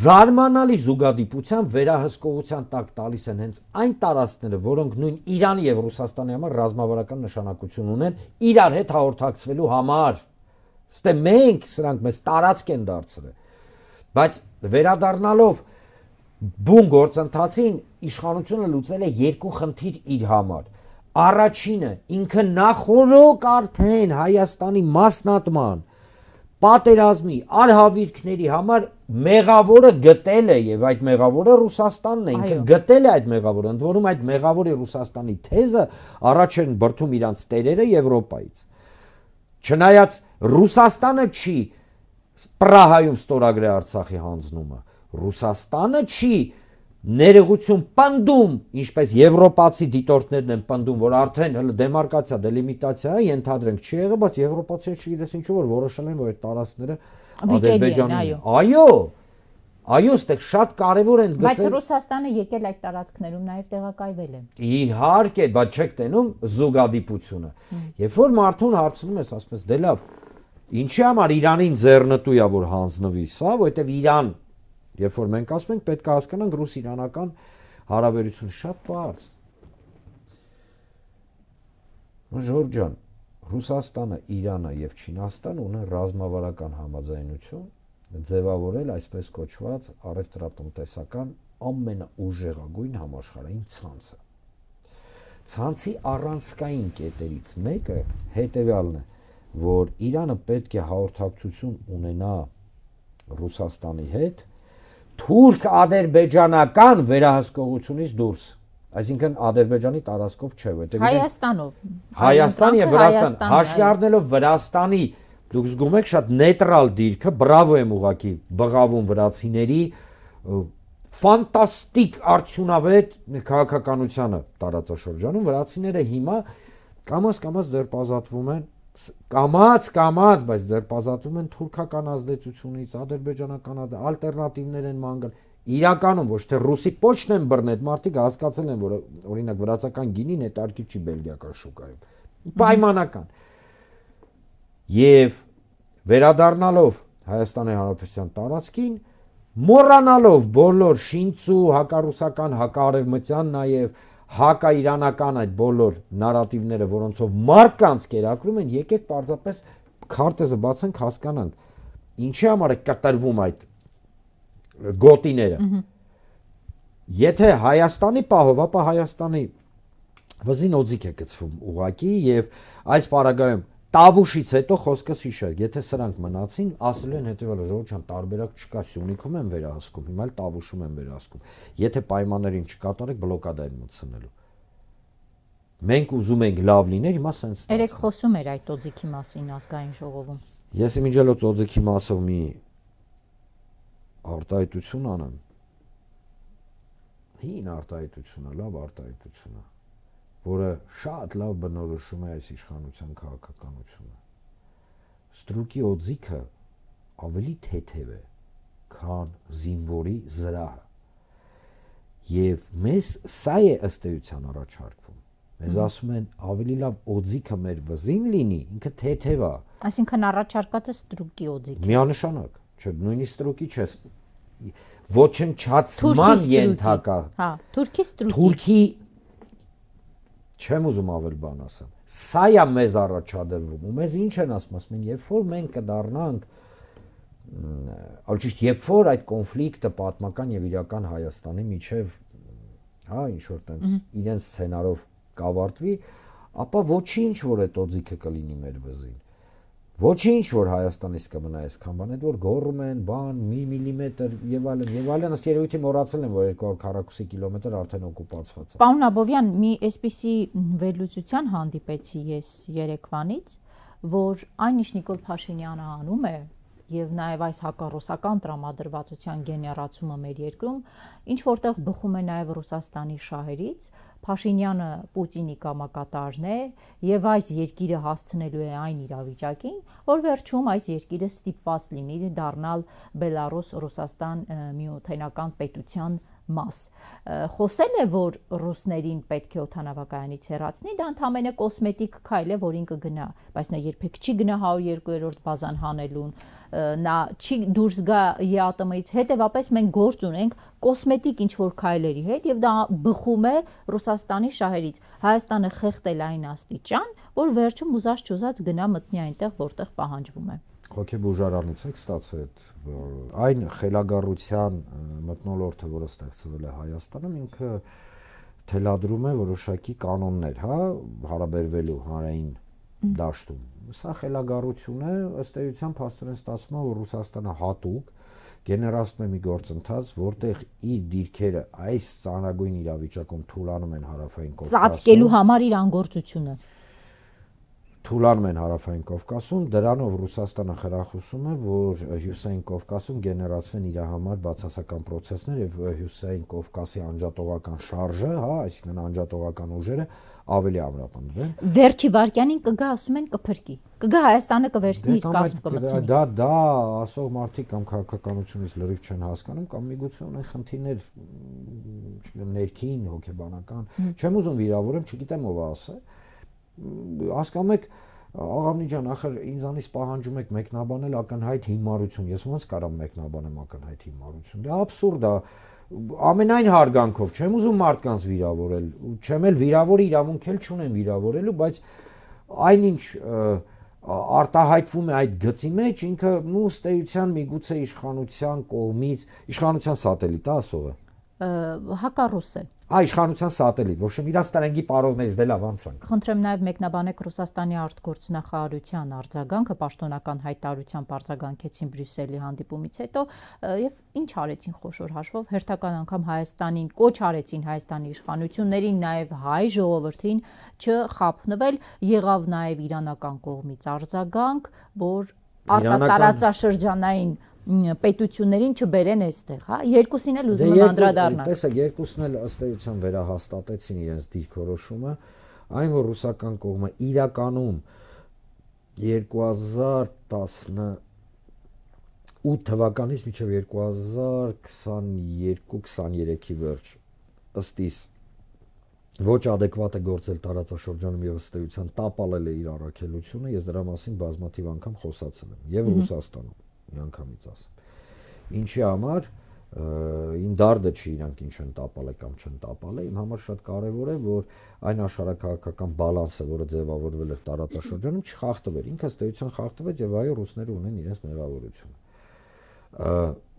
Զարմանալի զուգադիպության վերահսկողության տակ տալիս են հենց այն տարածքները, որոնք նույն Իրանի եւ Ռուսաստանի համար ռազմավարական նշանակություն ունեն իրար հետ հաղորդակցվելու համար։ Ստե մենք սրանք մեզ տարածք են դարձրել։ Բայց վերադառնալով բուն գործընթացին իշխանությունը լուծել է երկու խնդիր իր համար առաջինը ինքը նախորոք արդեն Հայաստանի մասնատման պատերազմի արհավիրքների համար մեղավորը գտել է եւ այդ մեղավորը Ռուսաստանն է ինքը գտել է այդ մեղավորը ընդ որում այդ մեղավորի Ռուսաստանի թեզը առաջ են բրթում իրանց տերերը Եվրոպայից չնայած Ռուսաստանը չի Պրահայում ստորագրել Արցախի հանձնումը Ռուսաստանը չի ներողություն պնդում, ինչպես եվրոպացի դիտորդներն են պնդում, որ արդեն հələ դեմարկացիա, դելիմիտացիա է, ենթադրենք չի եղել, բայց եվրոպացիները չգիտես ինչու որ որոշել են, որ այդ տարածքները Ադրբեջանի։ Այո։ Այո, այստեղ շատ կարևոր են գծել։ Բայց Ռուսաստանը եկել այդ տարածքներում նաև տեղակայվել է։ Իհարկե, բայց չեք տենում զուգադիպությունը։ Երբ որ մարդուն հարցնում ես, ասում ես, դե լավ, ինչի համար Իրանին ձեռնտույա որ հանձնվի սա, որովհետև Իրան Երբ որ մենք ասում ենք, պետք է հասկանանք ռուս-իրանական հարաբերություն շատ բարձ։ Ժորժ ջան, Ռուսաստանը, Իրանը եւ Չինաստանը ունեն ռազմավարական համաձայնություն ձևավորել այսպես կոչված առևտրատնտեսական ամենաուժեղագույն համաշխարհային ցանցը։ Ցանցի առանցքային կետերից մեկը հետեւյալն է, որ Իրանը պետք է հաղորդակցություն ունենա Ռուսաստանի հետ թուրք-ադրբեջանական վերահսկողությունից դուրս այսինքն ադրբեջանի տարածքով չէ որտեղ Հայաստանով Հայաստան եւ Վրաստան հաշվի առնելով Վրաստանի դուք զգում եք շատ նեյտրալ դիրքը բրավո եմ ուղակի բղավում վրացիների ֆանտաստիկ արդյունավետ քաղաքականությունը տարածաշրջանում վրացիները հիմա կամաց կամաց ձերբազատվում են կամած կամած բայց ձերբազատում են թուրքական ազդեցությունից ադրբեջանական ալտերնատիվներ են մանգել իրականում ոչ թե ռուսի փոչն են բռնել մարդիկ հասկացել են որ օրինակ վրացական գինին հետարկի չի բելգիական շուկայում պայմանական եւ վերադառնալով հայաստանի հանրապետության տարածքին մոռանալով բոլոր շինցու հակառուսական հակարևմտյան նաեւ հակաիրանական այդ բոլոր նարատիվները, որոնցով մարդկանց կերակրում են, եկեք պարզապես քարտեզը բացենք, հասկանանք։ Ինչի համար է կտրվում այդ գոտիները։ Եթե Հայաստանի պահով, ապա Հայաստանի վզին օձիկ է գծվում ուղակի եւ այս պարագայում Տավուշից հետո խոսքս հիշա, եթե սրանք մնացին, ասել են հետեւալը, ժողովուրդ ջան, տարբերակ չկա, Սյունիքում եմ վերահսկում, հիմա էլ Տավուշում եմ վերահսկում։ Եթե պայմաններին չկատարեք, բլոկադա են մտցնելու։ Մենք ուզում ենք լավ լինել, հիմա սենց։ Երեք խոսում էր այդ օձիքի մասին ազգային ժողովում։ Ես իմիջելոց օձիքի մասով մի արտահայտություն անեմ։ Հին արտահայտությունը, լավ արտահայտություն է որը շատ լավ բնորոշում է այս իշխանության քաղաքականությունը։ Ստրուկի օձիքը ավելի թեթև է, քան զինվորի զրահը։ Եվ մեզ սա է ըստ էության առաջարկվում։ Մեզ ասում են ավելի լավ օձիքը մեր վզին լինի, ինքը թեթև է։ Այսինքն առաջարկածը ստրուկի օձիք է։ Միանշանակ, չէ, նույնիսկ ստրուկի չես ոչնչացման ենթակա։ Հա, թուրքի ստրուկի։ Թուրքի Չեմ ուզում ավել բան ասեմ։ Սա է մեզ առաջադրվում։ Ու մեզ ինչ են ասում, ասում են, երբ որ մենք կդառնանք ալչիշտ երբ որ այդ կոնֆլիկտը պատմական եւ իրական Հայաստանի միջև հա ինչ որ տենց իրենց սցենարով կավարտվի, ապա ոչինչ որ այդ օձիքը կլինի մեր վզին Ոչինչ որ Հայաստանից կմնա այսքան բան, այդ որ գոռում են, բան, 1 միլիմետր եւ այլն եւ այլն, ըստ երևույթի մոռացել են, որ 240 կիլոմետր արդեն օկուպացված է։ Պարոն Աբովյան, մի այսպիսի վերլուծության հանդիպեցի ես Երևանից, որ այն ինչ Նիկոլ Փաշինյանը անում է, եւ նաեւ այս հակառուսական տրամադրվածության գեներացումը մեր երկրում ինչ որտեղ բխում է նաեւ Ռուսաստանի շահերից Փաշինյանը Պուտինի կամակատարն է եւ այս երկիրը հասցնելու է այն իրավիճակին, որ վերջում այս երկիրը ստիպված լինի դառնալ Բելարուս Ռուսաստան միութենական պետության մաս։ Խոսել է, որ ռուսներին պետք է օթանավակայանից հեռացնի, դա ընդամենը կոսմետիկ քայլ է, որին կգնա, բայց նա երբեք չի գնա 102-րդ բազան հանելուն, նա չի դուրս գա ԵԱՏՄ-ից, հետևապես մենք գործ ունենք կոսմետիկ ինչ որ քայլերի հետ եւ դա բխում է Ռուսաստանի շահերից։ Հայաստանը խեղտել այն աստիճան, որ վերջում ուզած չուզած գնա մտնի այնտեղ, որտեղ պահանջվում է հոգեբուժարանից եք ստացել այդ այն խելագարության մտնոլորտը, որը ստեղծվել է Հայաստանում, ինքը թելադրում է որոշակի կանոններ, հա, հարաբերվելու հանրային դաշտում։ Սա խելագարությունը ըստ էության փաստորեն ստացվում է, որ Ռուսաստանը հատուկ գեներացնում է մի գործընթաց, որտեղ իր դիրքերը այս ցանագույն իրավիճակում թուլանում են հարավային կողմը։ Ծածկելու համար իր անգործությունը թուլանում են հարավային Կովկասում, դրանով Ռուսաստանը խրախուսում է, որ հյուսային Կովկասում գեներացվեն իր համար բացասական process-ներ եւ հյուսային Կովկասի անջատողական շարժը, հա, այսինքն անջատողական ուժերը ավելի ամրապնդվեն։ Վերջի վարքյանին կգա, ասում են կփրկի։ Կգա Հայաստանը կվերցնի դե իր կազմ կմցնի։ Դա դա ասող մարդիկ կամ քաղաքականությունից լրիվ չեն հասկանում կամ միգուցե ունեն խնդիրներ, չգիտեմ, ներքին, հոգեբանական։ Չեմ ուզում վիրավորեմ, չգիտեմ ով ասել հասկանում եք Աղավնի ջան, ախր ինձանից պահանջում եք մեկնաբանել ակնհայտ հիմարություն։ Ես ոնց կարամ մեկնաբանեմ ակնհայտ հիմարություն։ Դա դե абսուրդ է։ Ամենայն հարգանքով չեմ ուզում մարդկանց վիրավորել, չեմ էլ վիրավորի իրավունք էլ չունեմ վիրավորելու, բայց այնինչ արտահայտվում է այդ գծի մեջ ինքը նու ստեյության միգուցե իշխանության կողմից իշխանության սատելիտ է ասովը հակառուս է Ա իշխանության սատելիտ, որոշում իրանց տարանքի պարողներից դե լավ անցանք։ Խնդրեմ նաև մեկնաբանեք Ռուսաստանի արտգործնախարարության արձագանքը պաշտոնական հայտարարությամբ արձագանքեցին Բրյուսելի հանդիպումից հետո եւ ինչ արեցին խոշոր հաշվով հերթական անգամ Հայաստանին կոչ արեցին Հայաստանի իշխանություններին նաև հայ ժողովրդին չխափնվել, եղավ նաև իրանական կողմից արձագանք, որ արտատարածաշրջանային իրանական պետություններին չբերեն այստեղ, հա։ Երկուսին էլ դե ուզում եմ անդրադառնալ։ Տեսեք, երկուսն էլ ըստ էության վերահաստատեցին իրենց դիրքորոշումը, այն որ ռուսական կողմը իրականում 2018 թվականից մինչև 2022-23-ի վերջ ըստ իս ոչ adekvat է գործել տարածաշրջանում եւ ըստ էության տապալել է իր առաքելությունը, ես դրա մասին բազմաթիվ անգամ խոսացել եմ եւ Ռուսաստանում միանգամից ասեմ։ Ինչի համար իմ դարդը չի իրանք ինչ են տապալը կամ չեն տապալը, իմ համար շատ կարևոր է, որ այն աշխարհակահաղական բալանսը, որը ձևավորվել էր տարածաշրջանում, չխախտվեր։ Ինքը ստեյության խախտվեց եւ այո ռուսները ունեն իրենց մեղավորությունը։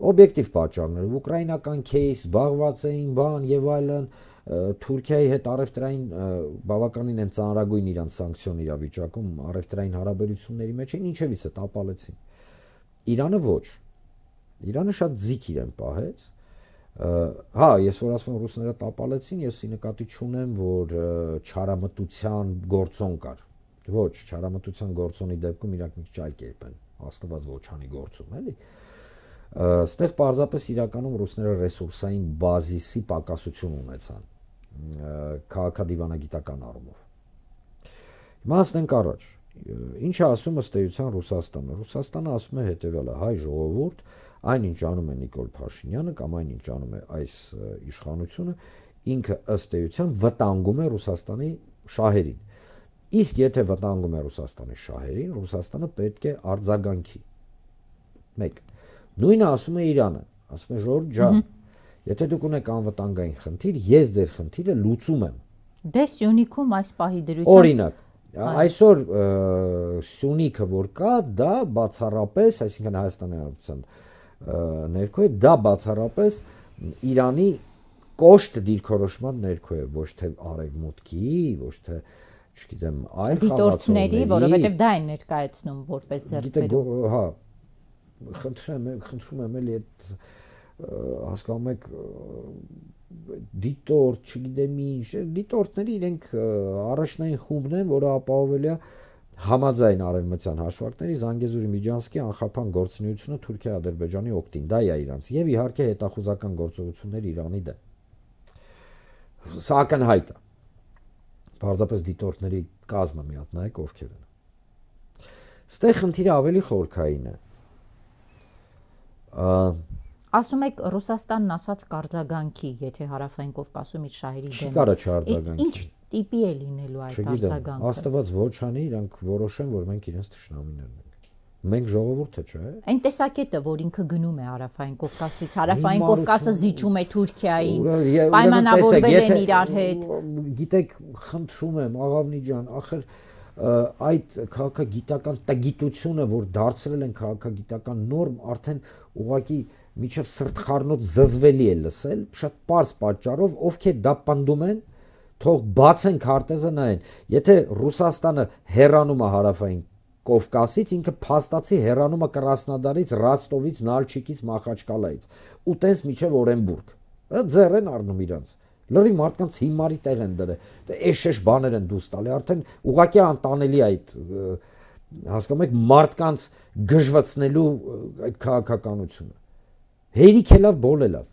Օբյեկտիվ պատճառներով ուկրաինական кейս, զբաղված էին բան եւ այլն, Թուրքիայի հետ առևտրային բավականին են ծանրագույն իրանք սանկցիոն իրավիճակում առևտրային հարաբերությունների մեջ են ինչևից է տապալեցին Իրանը ոչ։ Իրանը շատ զիք իրեն պահեց։ Հա, ես որ ասում եմ ռուսները տապալեցին, ես ի նկատի չունեմ, որ չարամտության գործոն կար։ Ոչ, չարամտության գործոնի դեպքում իրանք մի քիչ այլ կերպ են աստված ոչանի գործում, էլի։ Այստեղ պարզապես իրականում ռուսները ռեսուրսային բազիսի պակասություն ունեցան քաղաքադիվանագիտական առումով։ Հիմա ասենք առաջ Ինչ ասում ըստ էության Ռուսաստանը։ Ռուսաստանը ասում է հետևյալը՝ հայ ժողովուրդ այնինչ անում է Նիկոլ Փաշինյանը կամ այնինչ անում է այս իշխանությունը, ինքը ըստ էության վտանգում է Ռուսաստանի շահերին։ Իսկ եթե վտանգում է Ռուսաստանի շահերին, Ռուսաստանը պետք է արձագանքի։ 1. Նույնը ասում է Իրանը, ասում է Ժորժ ջան, եթե դուք ունեք անվտանգային խնդիր, ես ձեր խնդիրը լուծում եմ։ Դե Սյունիքում այս պահի դրությամբ օրինակ այսօր Սյունիքը որ կա, դա բացառապես, այսինքն Հայաստանի Հանրապետության ներքո է, դա բացառապես Իրանի կոշտ դիրքորոշման ներքո է, ոչ թե արևմուտքի, ոչ թե չգիտեմ, այլ դիտորդների, որովհետև դա են ներկայացնում որպես ձեռքբերում։ Գիտեք, հա, խնդրեմ, խնդրում եմ էլի այդ հասկանում եք դիտորդ, չգիտեմ ինչ, դիտորդները իրենք առաջնային խումբն են, որը ապահովել է համաձայն արևմտյան հաշվարկների Զանգեզուրի Միջանսկի անխափան գործունեությունը Թուրքիա-Ադրբեջանի օկտին։ Դա է իրանց եւ իհարկե հետախուզական գործողություններ Իրանի դեմ։ Սա ակնհայտ է։ Բարձրապես դիտորդների կազմը մի հատ նայեք ովքեր են։ Ստեղ խնդիրը ավելի խորքային է։ Ա Ասում եք Ռուսաստանն ասած կարձագանքի, եթե հարավային Կովկասում իր շահերի դեմ։ Չի կարա չարձագանքի։ Ինչ տիպի է լինելու այդ արձագանքը։ Աստված ոչ անի, իրանք որոշեն, որ մենք իրենց ճշնամիներն ենք։ Մենք ժողովուրդը, չէ՞։ Այն տեսակետը, որ ինքը գնում է հարավային Կովկասից, հարավային Կովկասը զիջում է Թուրքիային, պայմանավորվել են իրար հետ։ Գիտեք, խնդրում եմ, աղավնի ջան, ախր այդ քաղաքագիտական տգիտությունը, որ դարձրել են քաղաքագիտական նորմ, արդեն ուղակի միջև սրտխառնոց զզվելի է լսել, շատ པարս պատճառով ովքեր դա պնդում են, թող բացեն քարտեզը նայեն։ Եթե Ռուսաստանը հեռանում է հարավային Կովկասից, ինքը փաստացի հեռանում է Կրասնոդարից, Ռոստովից, Նալչիկից, Մախաչկալայից, ու տես միջև Օրենբուրգ։ Դա ձեռ են առնում իրանց։ Լրի մարդկանց հիմարի տեղ են դրել։ Դե էշեշ բաներ են դուրս տալի, արդեն ուղակի անտանելի այդ հասկանում եք մարդկանց գժվացնելու այդ քաղաքականությունը։ Հերիք է լավ, բոլ է լավ։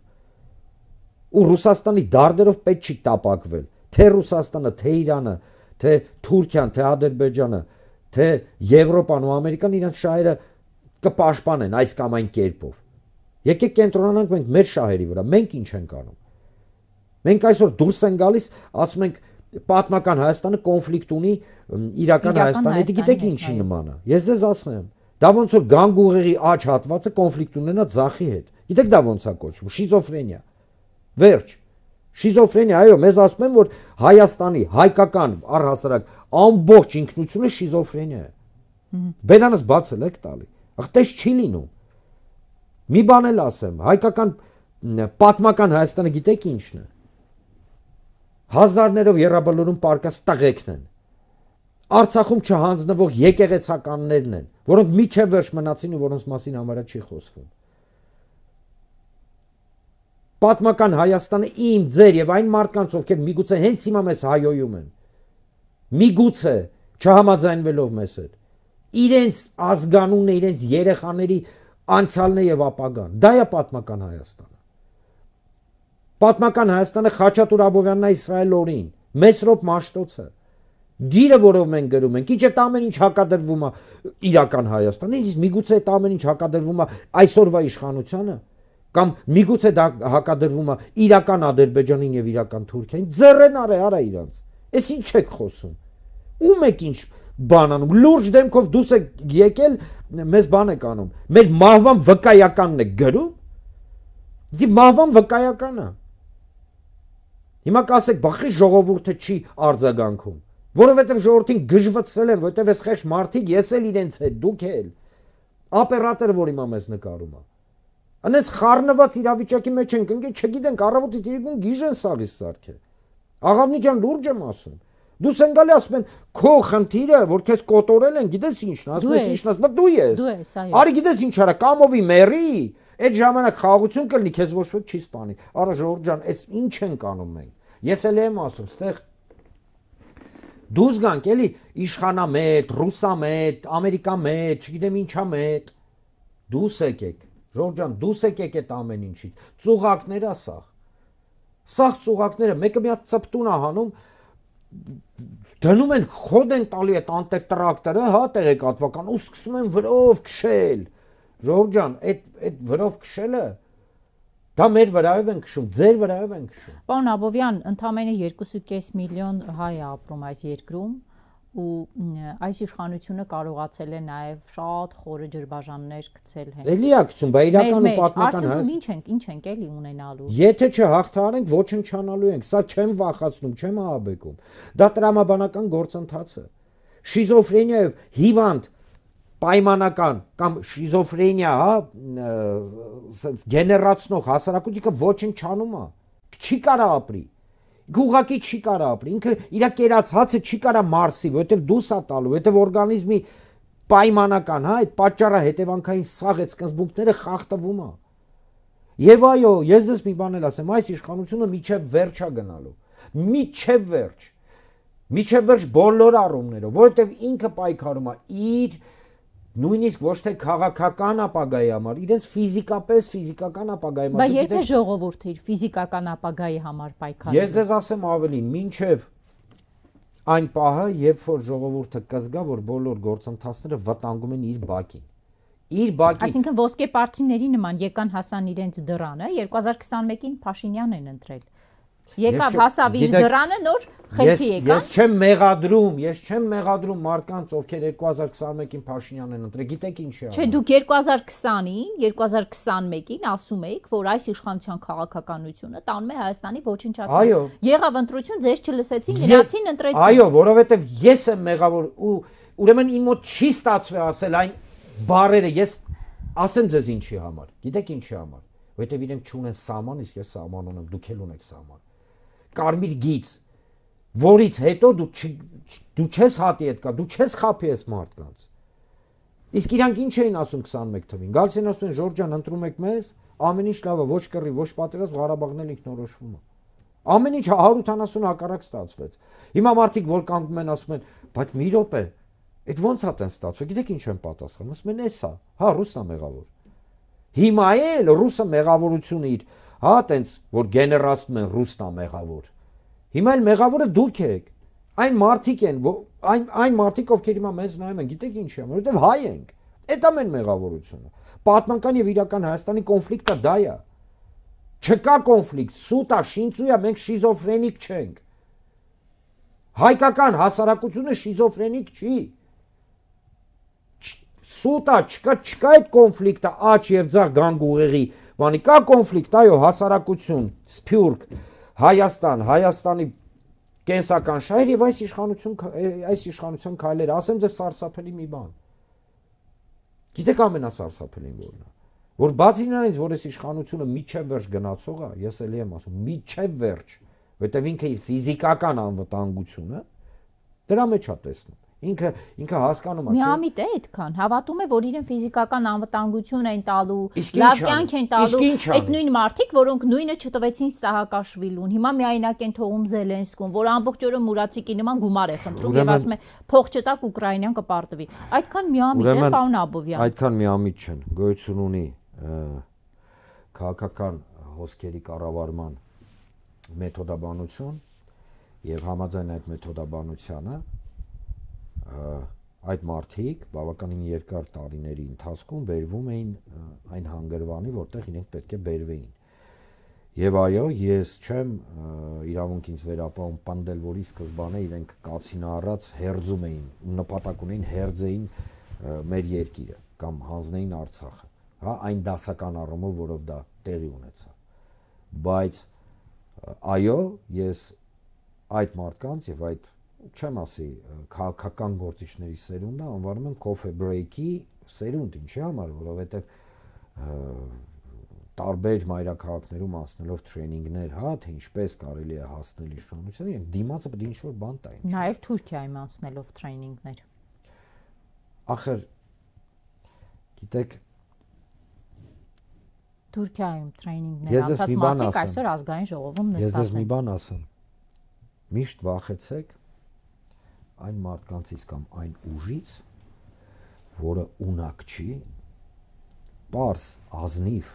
Ու Ռուսաստանի դարդերով պետք չի տապակվել, թե Ռուսաստանը, թե Իրանը, թե Թուրքիան, թե Ադրբեջանը, թե Եվրոպան ու Ամերիկան իրենց շահերը կպաշտպանեն այս կամ այն կերպով։ Եկեք կենտրոնանանք մենք մեր շահերի վրա, մենք ինչ ենք անում։ Մենք այսօր դուրս են գալիս, ասում ենք պատմական Հայաստանը կոնֆլիկտ ունի իրական Հայաստանի դե հետ, գիտեք ինչի նման է։ Ես ձեզ ասում եմ, դա ոնց որ գանգ ուղեղի աճ հատվածը կոնֆլիկտ ունենա ցախի հետ։ Գիտեք դա ոնց է կոչվում, շիզոֆրենիա։ Վերջ։ Շիզոֆրենիա, այո, մեզ ասում են, որ Հայաստանի հայկական առհասարակ ամբողջ ինքնությունը շիզոֆրենիա է։ Բերանս բացել եք տալի։ Ախտես չի լինում։ Մի բան էլ ասեմ, հայկական պատմական Հայաստանը գիտեք ինչն է։ Հազարներով երաբլուրում պարկած տղեկն են։ Արցախում չհանձնվող եկեղեցականներն են, որոնք միջև վերջ մնացին ու որոնց մասին համարյա չի խոսվում պատմական Հայաստանը իմ, ձեր եւ այն մարդկանց, ովքեր միգուցե հենց հիմա մեզ հայոյում են։ Միգուցե չհամաձայնվելով մեզ հետ։ Իրենց ազգանունը, իրենց երեխաների անցյալն է եւ ապագան։ Դա է պատմական Հայաստանը։ Պատմական Հայաստանը Խաչատուր Աբովյանն է Իսրայել օրին, Մեսրոպ Մաշտոցը։ Գիրը, որով մենք գրում ենք, իջ այդ ամեն ինչ հակադրվում է իրական Հայաստանին, իսկ միգուցե այդ ամեն ինչ հակադրվում է այսօրվա իշխանությանը կամ միգուցե դա հակադրվում է իրական Ադրբեջանին եւ իրական Թուրքիային, ձեռեն արե արա իրանց։ Էս ինչ եք խոսում։ Ում եք ինչ բան անում։ Լուրջ դեմքով դուս եք եկել, մեզ բան եք անում։ Մեր մահվան վկայականն է գրում։ Դի մահվան վկայականն է։ Հիմա կասեք, բախի ժողովուրդը չի արձագանքում, որովհետև ժողովրդին գժվացրել են, որովհետև այս խեղճ մարդիկ ես էլ իրենց հետ, դուք էլ։ Օպերատոր, որ հիմա մեզ նկարում է։ Անես խառնված իրավիճակի մեջ ենք ընկել, չգիտենք առավոտի իրիկուն գիժեն սաղից սարքե։ Աղավնի ջան լուրջ եմ ասում։ Դու սենգալի ասում են քո խնդիրը, որ քեզ կոտորել են, գիտես ինչն, ասում ես ինչն, ասում դու ես։ Դու ես, այո։ Արի գիտես ինչ արա, կամովի մերի, այդ ժամանակ խաղություն կլինի, քեզ ոչ ոք չի սպանի։ Արա ժողովուրդ ջան, այս ինչ ենք անում մենք։ Ես էլ եմ ասում, ստեղ դու զգանք էլի իշխանամետ, ռուսամետ, ամերիկամետ, չգիտեմ ինչամետ։ Դուս եկեք Ժողովուրդ ջան, դուս եկեք այդ ամեն ինչից։ Ծուղակներա սա։ Սա ծուղակները մեկը մի հատ ծպտուն է հանում դնում են խոդ են տալի այդ անտեր տրակտորը, հա, տեղեկատվական ու սկսում են վրով քշել։ Ժողովուրդ ջան, այդ այդ վրով քշելը Դա մեր վրայով են քշում, ձեր վրայով են քշում։ Պարոն Աբովյան, ընդամենը 2.5 միլիոն հայ է ապրում այս երկրում ու այս իշխանությունը կարողացել է նաև շատ խորը ջրբաժաններ գցել հենց։ Էլի է գցում, բայց իրական ու պատմական հայ։ Ինչ ենք, ինչ ենք էլի ունենալու։ Եթե չհաղթարենք, ոչնչանալու ենք։ Սա չեմ վախացնում, չեմ ահաբեկում։ Դա տրամաբանական գործընթաց է։ Շիզոֆրենիա եւ հիվանդ պայմանական կամ շիզոֆրենիա, հա, սենց գեներացնող հասարակությունը ոչնչանում է։ Չի կարող ապրի Գուղակի չի կարա ապրի։ Ինքը իր կերած հացը չի կարա մարսի, որովհետև դու սա տալու, որովհետև օրգանիզմի պայմանական, հա, այդ պատճառը հետևանքային սաղեց սկզբունքները խախտվում է։ Եվ այո, ես դες մի բան եմ ասեմ, այս իշխանությունը միջև վերջա գնալու։ Միջև վերջ։ Միջև վերջ բոլոր առումներով, որովհետև ինքը պայքարում է իր նույնիսկ ոչ թե քաղաքական ապագայի համար, իրենց ֆիզիկապես, ֆիզիկական ապագայի համար։ Բայց երբ է ժողովուրդը իր ֆիզիկական ապագայի համար պայքարում։ Ես ձեզ ասեմ ավելին, ինչև այն պահը, երբ որ ժողովուրդը կզգա, որ բոլոր գործընթացները վտանգում են իր բակին իր բակի Այսինքն ոսկե պարտիների նման եկան հասան իրենց դրանը 2021-ին Փաշինյանն են ընտրել Եկավ հասավ իր դրանը նոր խելքի եկան։ Ես չեմ մեղադրում, ես չեմ մեղադրում մարդկանց, ովքեր 2021-ին Փաշինյանն են ընտրել։ Գիտեք ինչ է։ Չէ, դուք 2020-ին, 2021-ին ասում էիք, որ այս իշխանության քաղաքականությունը տանում է Հայաստանի ոչնչացման։ Այո։ Եղավ ընտրություն, ձեզ չլսեցին, գնացին ընտրեցին։ Այո, որովհետև ես եմ մեղավոր ու ուրեմն իմ մոտ չի ստացվել ասել այն բարերը, ես ասեմ ձեզ ինչի համար։ Գիտեք ինչի համար։ Որովհետև իրենք չունեն սահման, իսկ ես սահման ունեմ, դուք էլ ունեք սահման կարմիր գից, որից հետո դու չ, դու չես հատի այդ կա, դու չես խափի այս մարդկանց։ Իսկ իրանք ինչ էին ասում 21 թվին։ Գալիս են ասում Ժորջան, ընտրում եք մեզ, ամեն ինչ լավ է, ոչ կռի, ոչ պատերազմ, Ղարաբաղն էլ ինքնորոշվում է։ Ամեն ինչ 180 հակառակ ստացվեց։ Հիմա մարդիկ որ կանգնում են ասում են, բայց մի րոպե, Այդ ո՞նց է տեն ստացվում։ Գիտեք ինչ եմ պատասխանում։ Ասում են, «Էս է, հա, ռուսը մեղավոր»։ Հիմա էլ ռուսը մեղավորությունը իր հա, տենց որ գեներացնում են ռուսնա մեղավոր։ Հիմա էլ մեղավորը դուք եք։ Այն մարդիկ են, որ այն այն մարդիկ, ովքեր հիմա մեզ նայում են, գիտեք ինչ է, որովհետև հայ ենք։ Այդ ամեն մեղավորությունը։ Պատմական եւ իրական Հայաստանի կոնֆլիկտը դա է։ Չկա կոնֆլիկտ, սուտա, շինծույա, մենք շիզոֆրենիկ չենք։ Հայկական հասարակությունը շիզոֆրենիկ չի սուտա չկա չկա այդ կոնֆլիկտը աչ եւ ձախ գանգ ուղեղի բանի կա կոնֆլիկտ, այո, հասարակություն, Սփյուռք, Հայաստան, Հայաստանի կենսական շահեր եւ այս իշխանություն այս իշխանության քայլերը, ասեմ ձեզ սարսափելի մի բան։ Գիտեք ամենասարսափելին որն է, որ բացի նրանից, որ այս իշխանությունը միջև վերջ գնացող է, ես էլի եմ ասում, միջև վերջ, որտեղ ինքը իր ֆիզիկական անվտանգությունը դրա մեջ է տեսնում։ Ինքը ինքը հասկանում է։ Միամիտ է այդքան, հավատում է, որ իրեն ֆիզիկական անվտանգություն են տալու, լավ կյանք են տալու։ Այդ նույն մարդիկ, որոնք նույնը չտվեցին Սահակաշվիլուն, հիմա միայնակ են թողում Զելենսկուն, որ ամբողջ օրը մուրացիկի նման գումար է խնդրում եւ ասում է փող չտակ Ուկրաինան կպարտվի։ Այդքան միամիտ է պարոն Աբովյան։ Այդքան միամիտ չեն, գոյություն ունի քաղաքական հոսքերի կառավարման մեթոդաբանություն եւ համաձայն այդ մեթոդաբանությանը այդ մարտիկ բավականին երկար տարիների ընթացքում վերվում էին այն հանգրվանի, որտեղ իրենք պետք է բերվեին։ Եվ այո, ես չեմ իրավունք ինձ վերապահում պանդել, որի սկզբանե իրենք կացինը առած հերձում էին, նպատակ ունեին հերձեին մեր երկիրը կամ հանձնեին Արցախը, հա, այն դասական առումով, որով դա տեղի ունեցավ։ Բայց այո, ես այդ մարդկանց եւ այդ չեմ ասի քաղաքական գործիչների սերունդը անվանում են coffee break-ի սերունդ, ինչի համար, որովհետև տարբեր մայրաքաղաքներում անցնելով տրեյնինգներ, հա, թե ինչպես կարելի է հասնել իշխանության, իրենք դիմացը պետք է ինչ-որ բան տա ինչ։ Նաև Թուրքիայում անցնելով տրեյնինգներ։ Ախր գիտեք Թուրքիայում տրեյնինգներ անցած մարդիկ այսօր ազգային ժողովում նստած են։ Ես ես մի բան ասեմ։ Միշտ վախեցեք այն մարդկանցից կամ այն ուժից, որը ունակ չի, པարս ազնիվ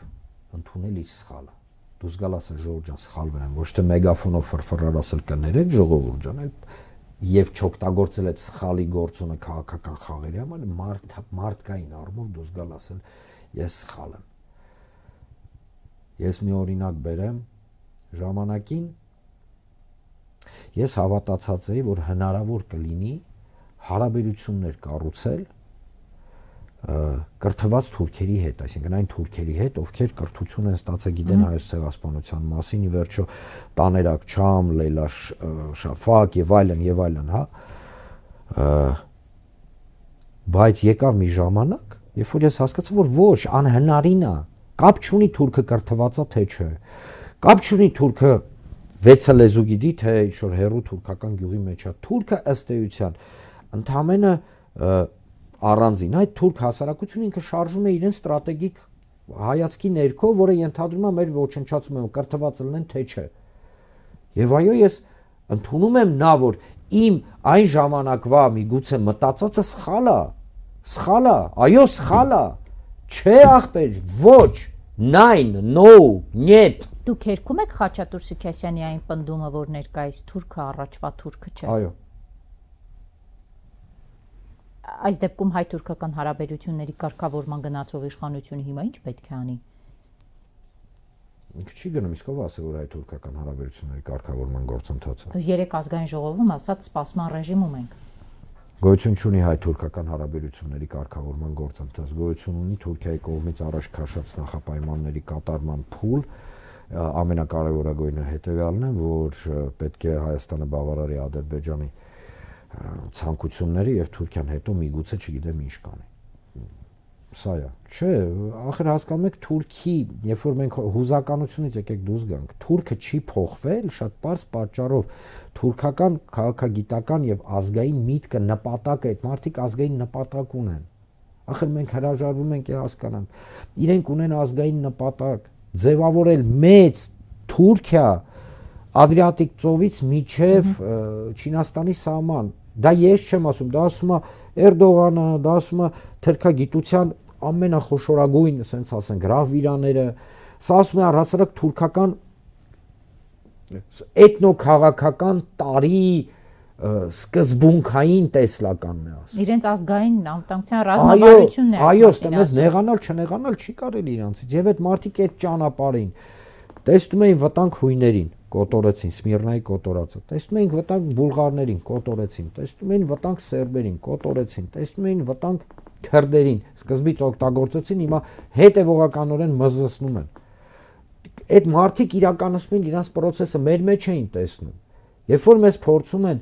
ընդունել իր սխալը։ Դու զգալ ասել ժողովուրդ ջան, սխալվել եմ, ոչ թե մեգաֆոնով ֆրֆռալ ասել կներեք ժողովուրդ ջան, այլ եւ չօգտագործել այդ սխալի գործոնը քաղաքական խաղերի համար, մարդ մարդկային առումով դու զգալ ասել ես սխալ եմ։ Ես մի օրինակ բերեմ ժամանակին Ես հավատացած էի, որ հնարավոր կլինի հարաբերություններ կառուցել կրթված թուրքերի հետ, այսինքն այն թուրքերի հետ, ովքեր կրթություն են ստացել գիտեն հայոց ցեղասպանության մասին, ի վերջո Տաներակ Չամ, Լեյլա Շաֆակ եւ այլն եւ այլն, հա։ Բայց եկավ մի ժամանակ, երբ որ ես հասկացա, որ ոչ, անհնարին է, կապ չունի թուրքը կրթվածա թե չէ։ Կապ չունի թուրքը վեցը լեզու գիտի թե ինչ-որ հերու թուրքական գյուղի մեջ է թուրքը ըստ էության ընդհանրը առանձին այդ թուրք հասարակությունը ինքը շարժում է իրեն ստրատեգիկ հայացքի ներքո որը ենթադրում է մեր ոչնչացումը կրթված լինեն թե չէ եւ այո ես ընդունում եմ նա որ իմ այն ժամանակվա միգուցե մտածածը սխալ է սխալ է այո սխալ է չէ ախպեր ոչ 9 no нет Դուք երկում եք Խաչատուր Սյուսյանի այն պնդումը, որ ներկայիս թուրքը առաջվա թուրքը չէ։ Այո։ Այս դեպքում հայ-թուրքական հարաբերությունների կարգավորման գնացող իշխանությունը հիմա ինչ պետք է անի։ Ինչ չի գնում, իսկ ով ասել որ հայ-թուրքական հարաբերությունների կարգավորման գործընթացը։ Երեք ազգային ժողովում ասած սպասման ռեժիմում ենք։ Գոյություն ունի հայ-թուրքական հարաբերությունների կարգավորման գործընթաց, գոյություն ունի Թուրքիայի կողմից առաջ քաշած նախապայմանների կատարման փուլ, ամենակարևորագույնը հետևյալն է, որ պետք է Հայաստանը բավարարի Ադրբեջանի ցանկությունները եւ Թուրքիան հետո միգուցե չգիտեմ ինչ կանի սա է։ Չէ, ախր հասկանում եք Թուրքի, երբ որ մենք հուզականությունից եկեք դուրս գանք, Թուրքը չի փոխվել շատ པարս պատճառով։ Թուրքական քաղաքագիտական եւ ազգային միտքը նպատակը այդ մարդիկ ազգային նպատակ ունեն։ Ախր մենք հրաժարվում ենք հասկանանք։ Իրենք ունեն ազգային նպատակ ձևավորել մեծ Թուրքիա Ադրիատիկ ծովից միջև Չինաստանի սահման։ Դա ես չեմ ասում, դա ասում է Էրդողանը, դա ասում է թրքագիտության ամենախոշորագույն, ասենց ասենք, ռավիրաները, սա ասում է առհասարակ թուրքական էթնոքաղաքական տարի սկզբունքային տեսլականն է ասում։ Իրենց ազգային անվտանգության ռազմավարությունն է։ Այո, ստամես նեղանալ, չնեղանալ չի կարելի իրանցից։ Եվ այդ մարդիկ այդ ճանապարհին տեսնում էին վտանգ հույներին, կոտորեցին Սմիրնայի կոտորածը։ Տեսնում էին վտանգ բուլղարներին, կոտորեցին։ Տեսնում էին վտանգ սերբերին, կոտորեցին։ Տեսնում էին վտանգ քրդերին սկզբից օգտագործեցին, հիմա հետևողականորեն մզզնում են։ Այդ մարդիկ իրականացնում են իրաց process-ը մեր մեջ էին տեսնում։ Երբ որ մեզ փորձում են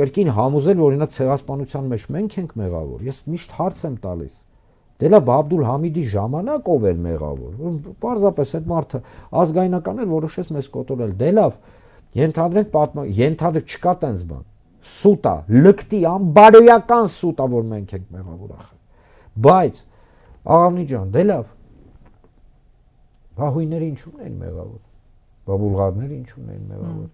կրկին համոզել, որ օրինակ ցեղասպանության մեջ մենք ենք մեղավոր, ես միշտ հարց եմ տալիս։ Դե լավ, Աբդուլ Համիդի ժամանակ ով էր մեղավոր։ Պարզապես այդ մարդը ազգայնական էր որոշեց մեզ կոտորել։ Դե լավ, ենթադրենք պատմա, ենթադրք չկա տենց բան սուտա, լկտի, անբարոյական սուտա, որ մենք ենք մեղավոր ախր։ Բայց աղավնի ջան, դե լավ։ Բա հույները ինչու՞ն են մեղավոր։ Բա բուլղարները ինչու՞ն են մեղավոր։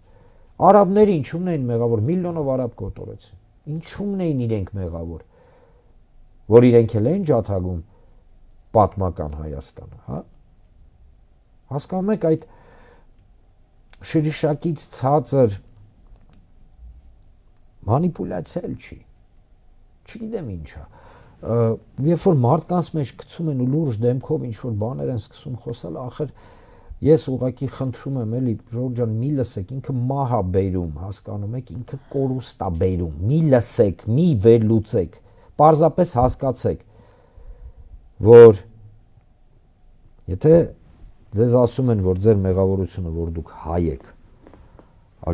Արաբները ինչու՞ն են մեղավոր։ Միլիոնով արաբ կոտորեցին։ Ինչու՞ն էին իրենք մեղավոր։ Որ իրենք էլ են ջաթագում պատմական Հայաստանը, հա։ Հասկանում եք այդ շրջակից ցածր մանիպուլյացիա էլ չի։ Չգիտեմ ինչա։ Երբ որ մարդկանց մեջ գցում են ու լուրջ դեմքով ինչ որ բաներ են սկսում խոսալ, ախր ես ուղակի խնդրում եմ էլի Ժորջան մի լսեք, ինքը մահա բերում, հասկանում եք, ինքը կորուստա բերում։ Մի լսեք, մի վերլուծեք։ Պարզապես հասկացեք, որ եթե ձեզ ասում են, որ ձեր մեղավորությունը, որ դուք հայ եք,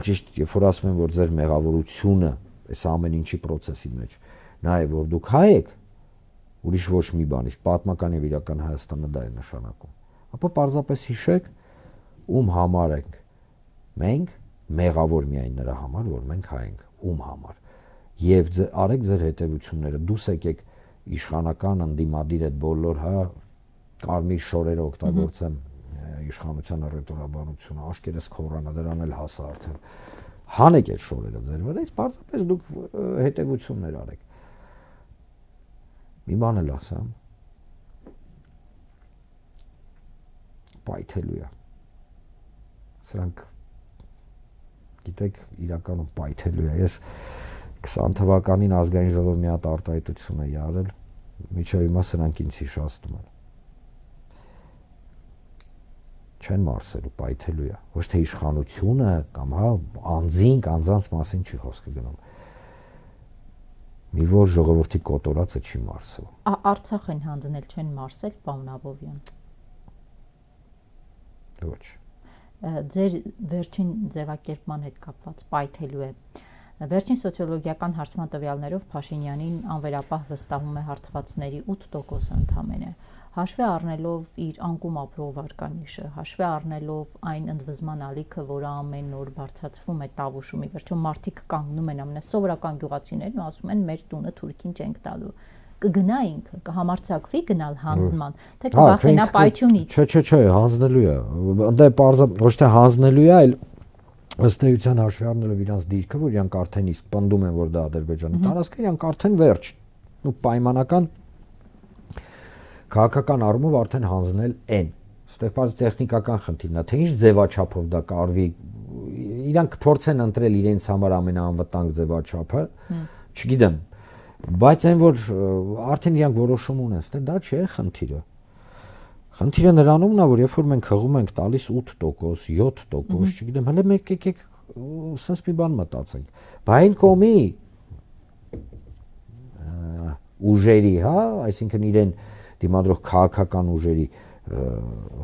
ճիշտ, երբ որ ասում են, որ ձեր մեղավորությունը այս ամեն ինչի process-ի մեջ նա է, որ դուք հայ եք, ուրիշ ոչ մի բան, իսկ պատմական եւ իրական Հայաստանը դա է նշանակում։ Ապա պարզապես հիշեք, ում համար ենք մենք մեղավոր միայն նրա համար, որ մենք հայ ենք, ում համար։ Եվ ձ, արեք ձեր հետևությունները, դուս եկեք իշխանական ընդդիմադիր այդ բոլոր, հա, կարմիր շորերը օգտագործեմ, mm -hmm իշխանության ռետորաբանությունը, աշկերտես քորանա, դրան էլ հասա արդեն։ Հանեք այդ շորերը ձեր վրա, իսկ պարզապես դուք հետևություններ արեք։ Մի բան էլ ասեմ։ Պայթելու է։ Սրանք գիտեք, իրականում պայթելու է։ Ես 20 թվականին ազգային ժողովի մի հատ արտահայտություն էի արել, միջև հիմա սրանք ինձ հիշացնում են չեն մարսելու, պայթելու է։ Ոչ թե իշխանությունը կամ հա անձին, անձանց մասին չի խոսքը գնում։ Մի որ ժողովրդի կոտորածը չի մարսում։ Արցախ են հանձնել, չեն մարսել, պարոն Աբովյան։ Ոչ։ Ձեր վերջին ձևակերպման հետ կապված պայթելու է։ Վերջին սոցիոլոգիական հարցման տվյալներով Փաշինյանին անվերապահ վստահում է հարցվածների 8% ընդամենը հաշվի առնելով իր անկում ապրող վարկանիշը, հաշվի առնելով այն ընդվզման ալիքը, որը ամեն օր բարձրացվում է տավուշում, ի վերջո մարդիկ կանգնում են ամենասովորական գյուղացիներն ու ասում են մեր տունը թուրքին չենք տալու կգնա ինքը, կհամարցակվի գնալ հանձնման, թե հա, կվախենա պայթյունից։ Չէ, չէ, չէ, հանձնելու է։ Դե պարզապես ոչ թե հանձնելու է, այլ ըստ էության հաշվի առնելով իրանց դիրքը, որ իրանք արդեն իսկ պնդում են, որ դա Ադրբեջանի տարածք է, իրանք արդեն վերջ ու պայմանական քաղաքական առումով արդեն հանձնել N։ Ստեղծած տեխնիկական խնդիրն է, թե ինչ ձևաչափով դա կարվի։ Իրանք փորձեն ընտրել իրենց համար ամենաանվտանգ ձևաչափը։ Չգիտեմ, բայց այն որ արդեն իրանք որոշում ունեն, ստե դա չէ խնդիրը։ Խնդիրը նրանումն է, որ երբ որ մենք հղում ենք տալիս 8%, 7%, չգիտեմ, հələ մեկ եկեք սենց մի բան մտածենք։ Բայն կոմի ուժերի, հա, այսինքն իրեն դիմադրող քաղաքական ուժերի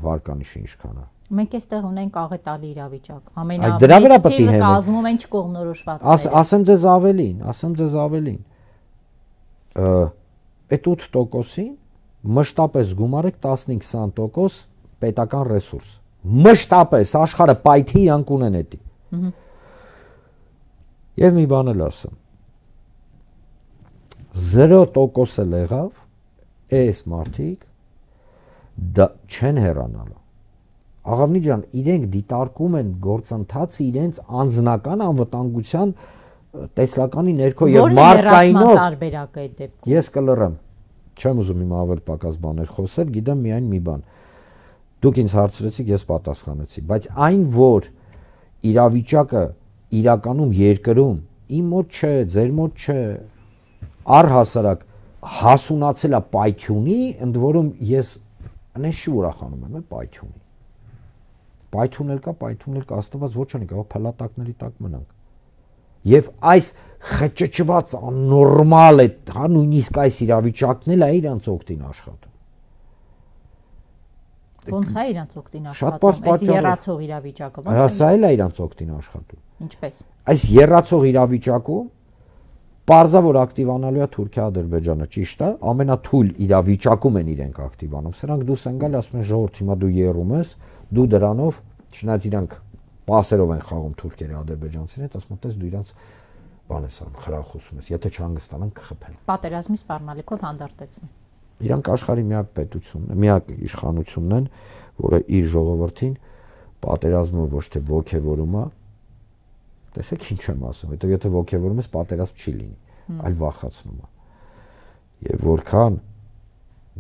վարկանիշը ինչքան է մենք էստեղ ունենք աղետալի իրավիճակ ամենավեճ թիվը կազմում են չկողմնորոշվածները ասեմ ձեզ ավելին ասեմ ձեզ ավելին այդ 8%-ին մշտապես գումարեք 15-20% պետական ռեսուրս մշտապես աշխարհը պայթի իրանք ունեն էդի եւ մի բան էլ ասեմ 0%-ը լեղավ այս մարդիկ դա չեն հեռանալու աղավնի ջան իրենք դիտարկում են գործընթացը իրենց անձնական անվտանգության տեսլականի ներքո եւ մարկայինով տարբերակը այդ դեպքում ես կլռեմ չեմ ուզում իմ ավել պակաս բաներ խոսել գիտեմ միայն մի բան դուք ինձ հարցրեցիք ես պատասխանեցի բայց այն որ իրավիճակը իրականում երկրում իմ մոտ չէ ձեր մոտ չէ առհասարակ հասունացել է պայթյունի, ընդ որում ես անես շի ուրախանում եմ պայթյունի։ Պայթյունն էլ կա, պայթյունն էլ կա, աստված ոչ անի, գա փլատակների տակ մնանք։ Եվ այս խճճված աննորմալ է, հա նույնիսկ այս իրավիճակն էլ է իրանց օգտին աշխատում։ դե Ոնց է իրանց օգտին աշխատում։ Այս երրացող իրավիճակը ոնց հա, է։ Հա, սա էլ է իրանց օգտին աշխատում։ Ինչպես։ Այս երրացող իրավիճակում Պարզա որ ակտիվանալու է Թուրքիա-Ադրբեջանը, ճիշտ է, ամենաթույլ իրավիճակում են իրենք ակտիվանում։ Սրանք դուս են գալի, ասում են ժողովուրդ, հիմա դու երում ես, դու դրանով, չնայած իրանք պասերով են խաղում թուրքերը ադրբեջանցին հետ, ասում են, տես դու իրանց բան ես անում, խրախուսում ես, եթե չհանգստանան կխփեն։ Պատերազմի սպառնալիքով հանդարտեցին։ Իրանք աշխարհի միակ պետությունն է, միակ իշխանությունն են, որը իր ժողովրդին պատերազմը ոչ թե ողքեվորում է, Տեսեք ինչ եմ ասում, հետո եթե ողջևորում ես պատերազմ չի լինի, այլ վախացնում է։ Եվ որքան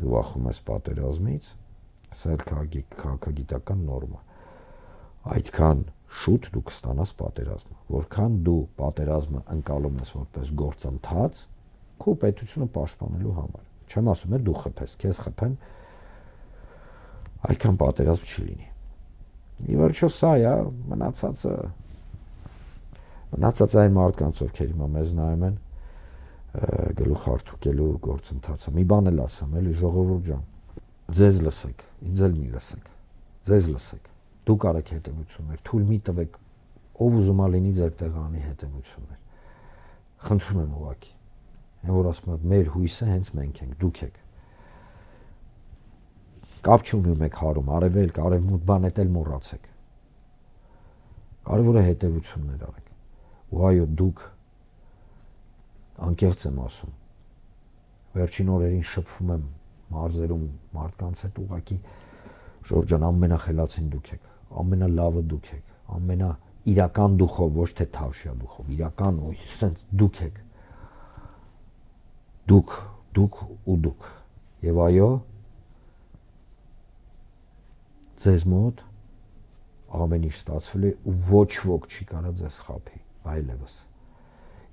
դու վախում ես պատերազմից, սա էլ քաղաքագիտական նորմա։ Այդքան շուտ դու կստանաս պատերազմը։ Որքան դու պատերազմը ընկալում ես որպես գործընթաց, քո պետությունը պաշտպանելու համար։ Չեմ ասում, դու խփես, քեզ խփեն այքան պատերազմ չի լինի։ Իվերջո սա է, մնացածը մնացած այն մարդկանց, ովքեր հիմա մեզ նայում են, գլուխ հարթուկելու գործընթացը։ Մի բան էլ ասեմ, էլի ժողովուրդ ջան, ձեզ լսեք, ինձ էլ մի լսեք։ Ձեզ լսեք։ Դուք արեք հետևություններ, թույլ մի տվեք ով ուզում է լինի ձեր տեղանի հետևություններ։ Խնդրում եմ ուղակի։ Այն որ ասում եմ, մեր հույսը հենց մենք ենք, դուք եք։ Կապ չունի մեկ հարում, արևելք, արևմուտ բան էդ էլ մոռացեք։ Կարևորը հետևություններ արեք ու այո դուք անկեղծ եմ ասում վերջին օրերին շփվում եմ մարզերում մարդկանց հետ ուղակի Ժորջան ամենախելացին դուք եք ամենալավը դուք եք ամենա իրական դուխով ոչ թե թավշյա դուխով իրական ու սենց դուք եք դուք դուք ու դուք եւ այո ձեզ մոտ ամեն ինչ ստացվել է ու ոչ ոք չի կարող ձեզ խափի այլևս։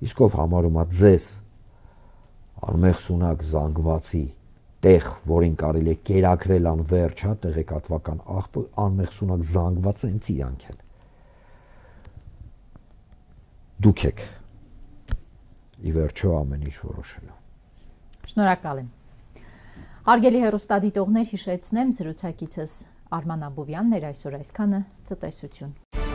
Իսկ ով համարում է ձեզ անմեղսունակ զանգվածի տեղ, որին կարելի է կերակրել անվերջ, հա, տեղեկատվական աղբը անմեղսունակ զանգվածը հենց իրանք են։ Դուք եք ի վերջո ամեն ինչ որոշելու։ Շնորհակալ եմ։ Հարգելի հերոստադիտողներ, հիշեցնեմ զրուցակիցս Արման Աբովյանն էր այսօր այսքանը ծտեսություն։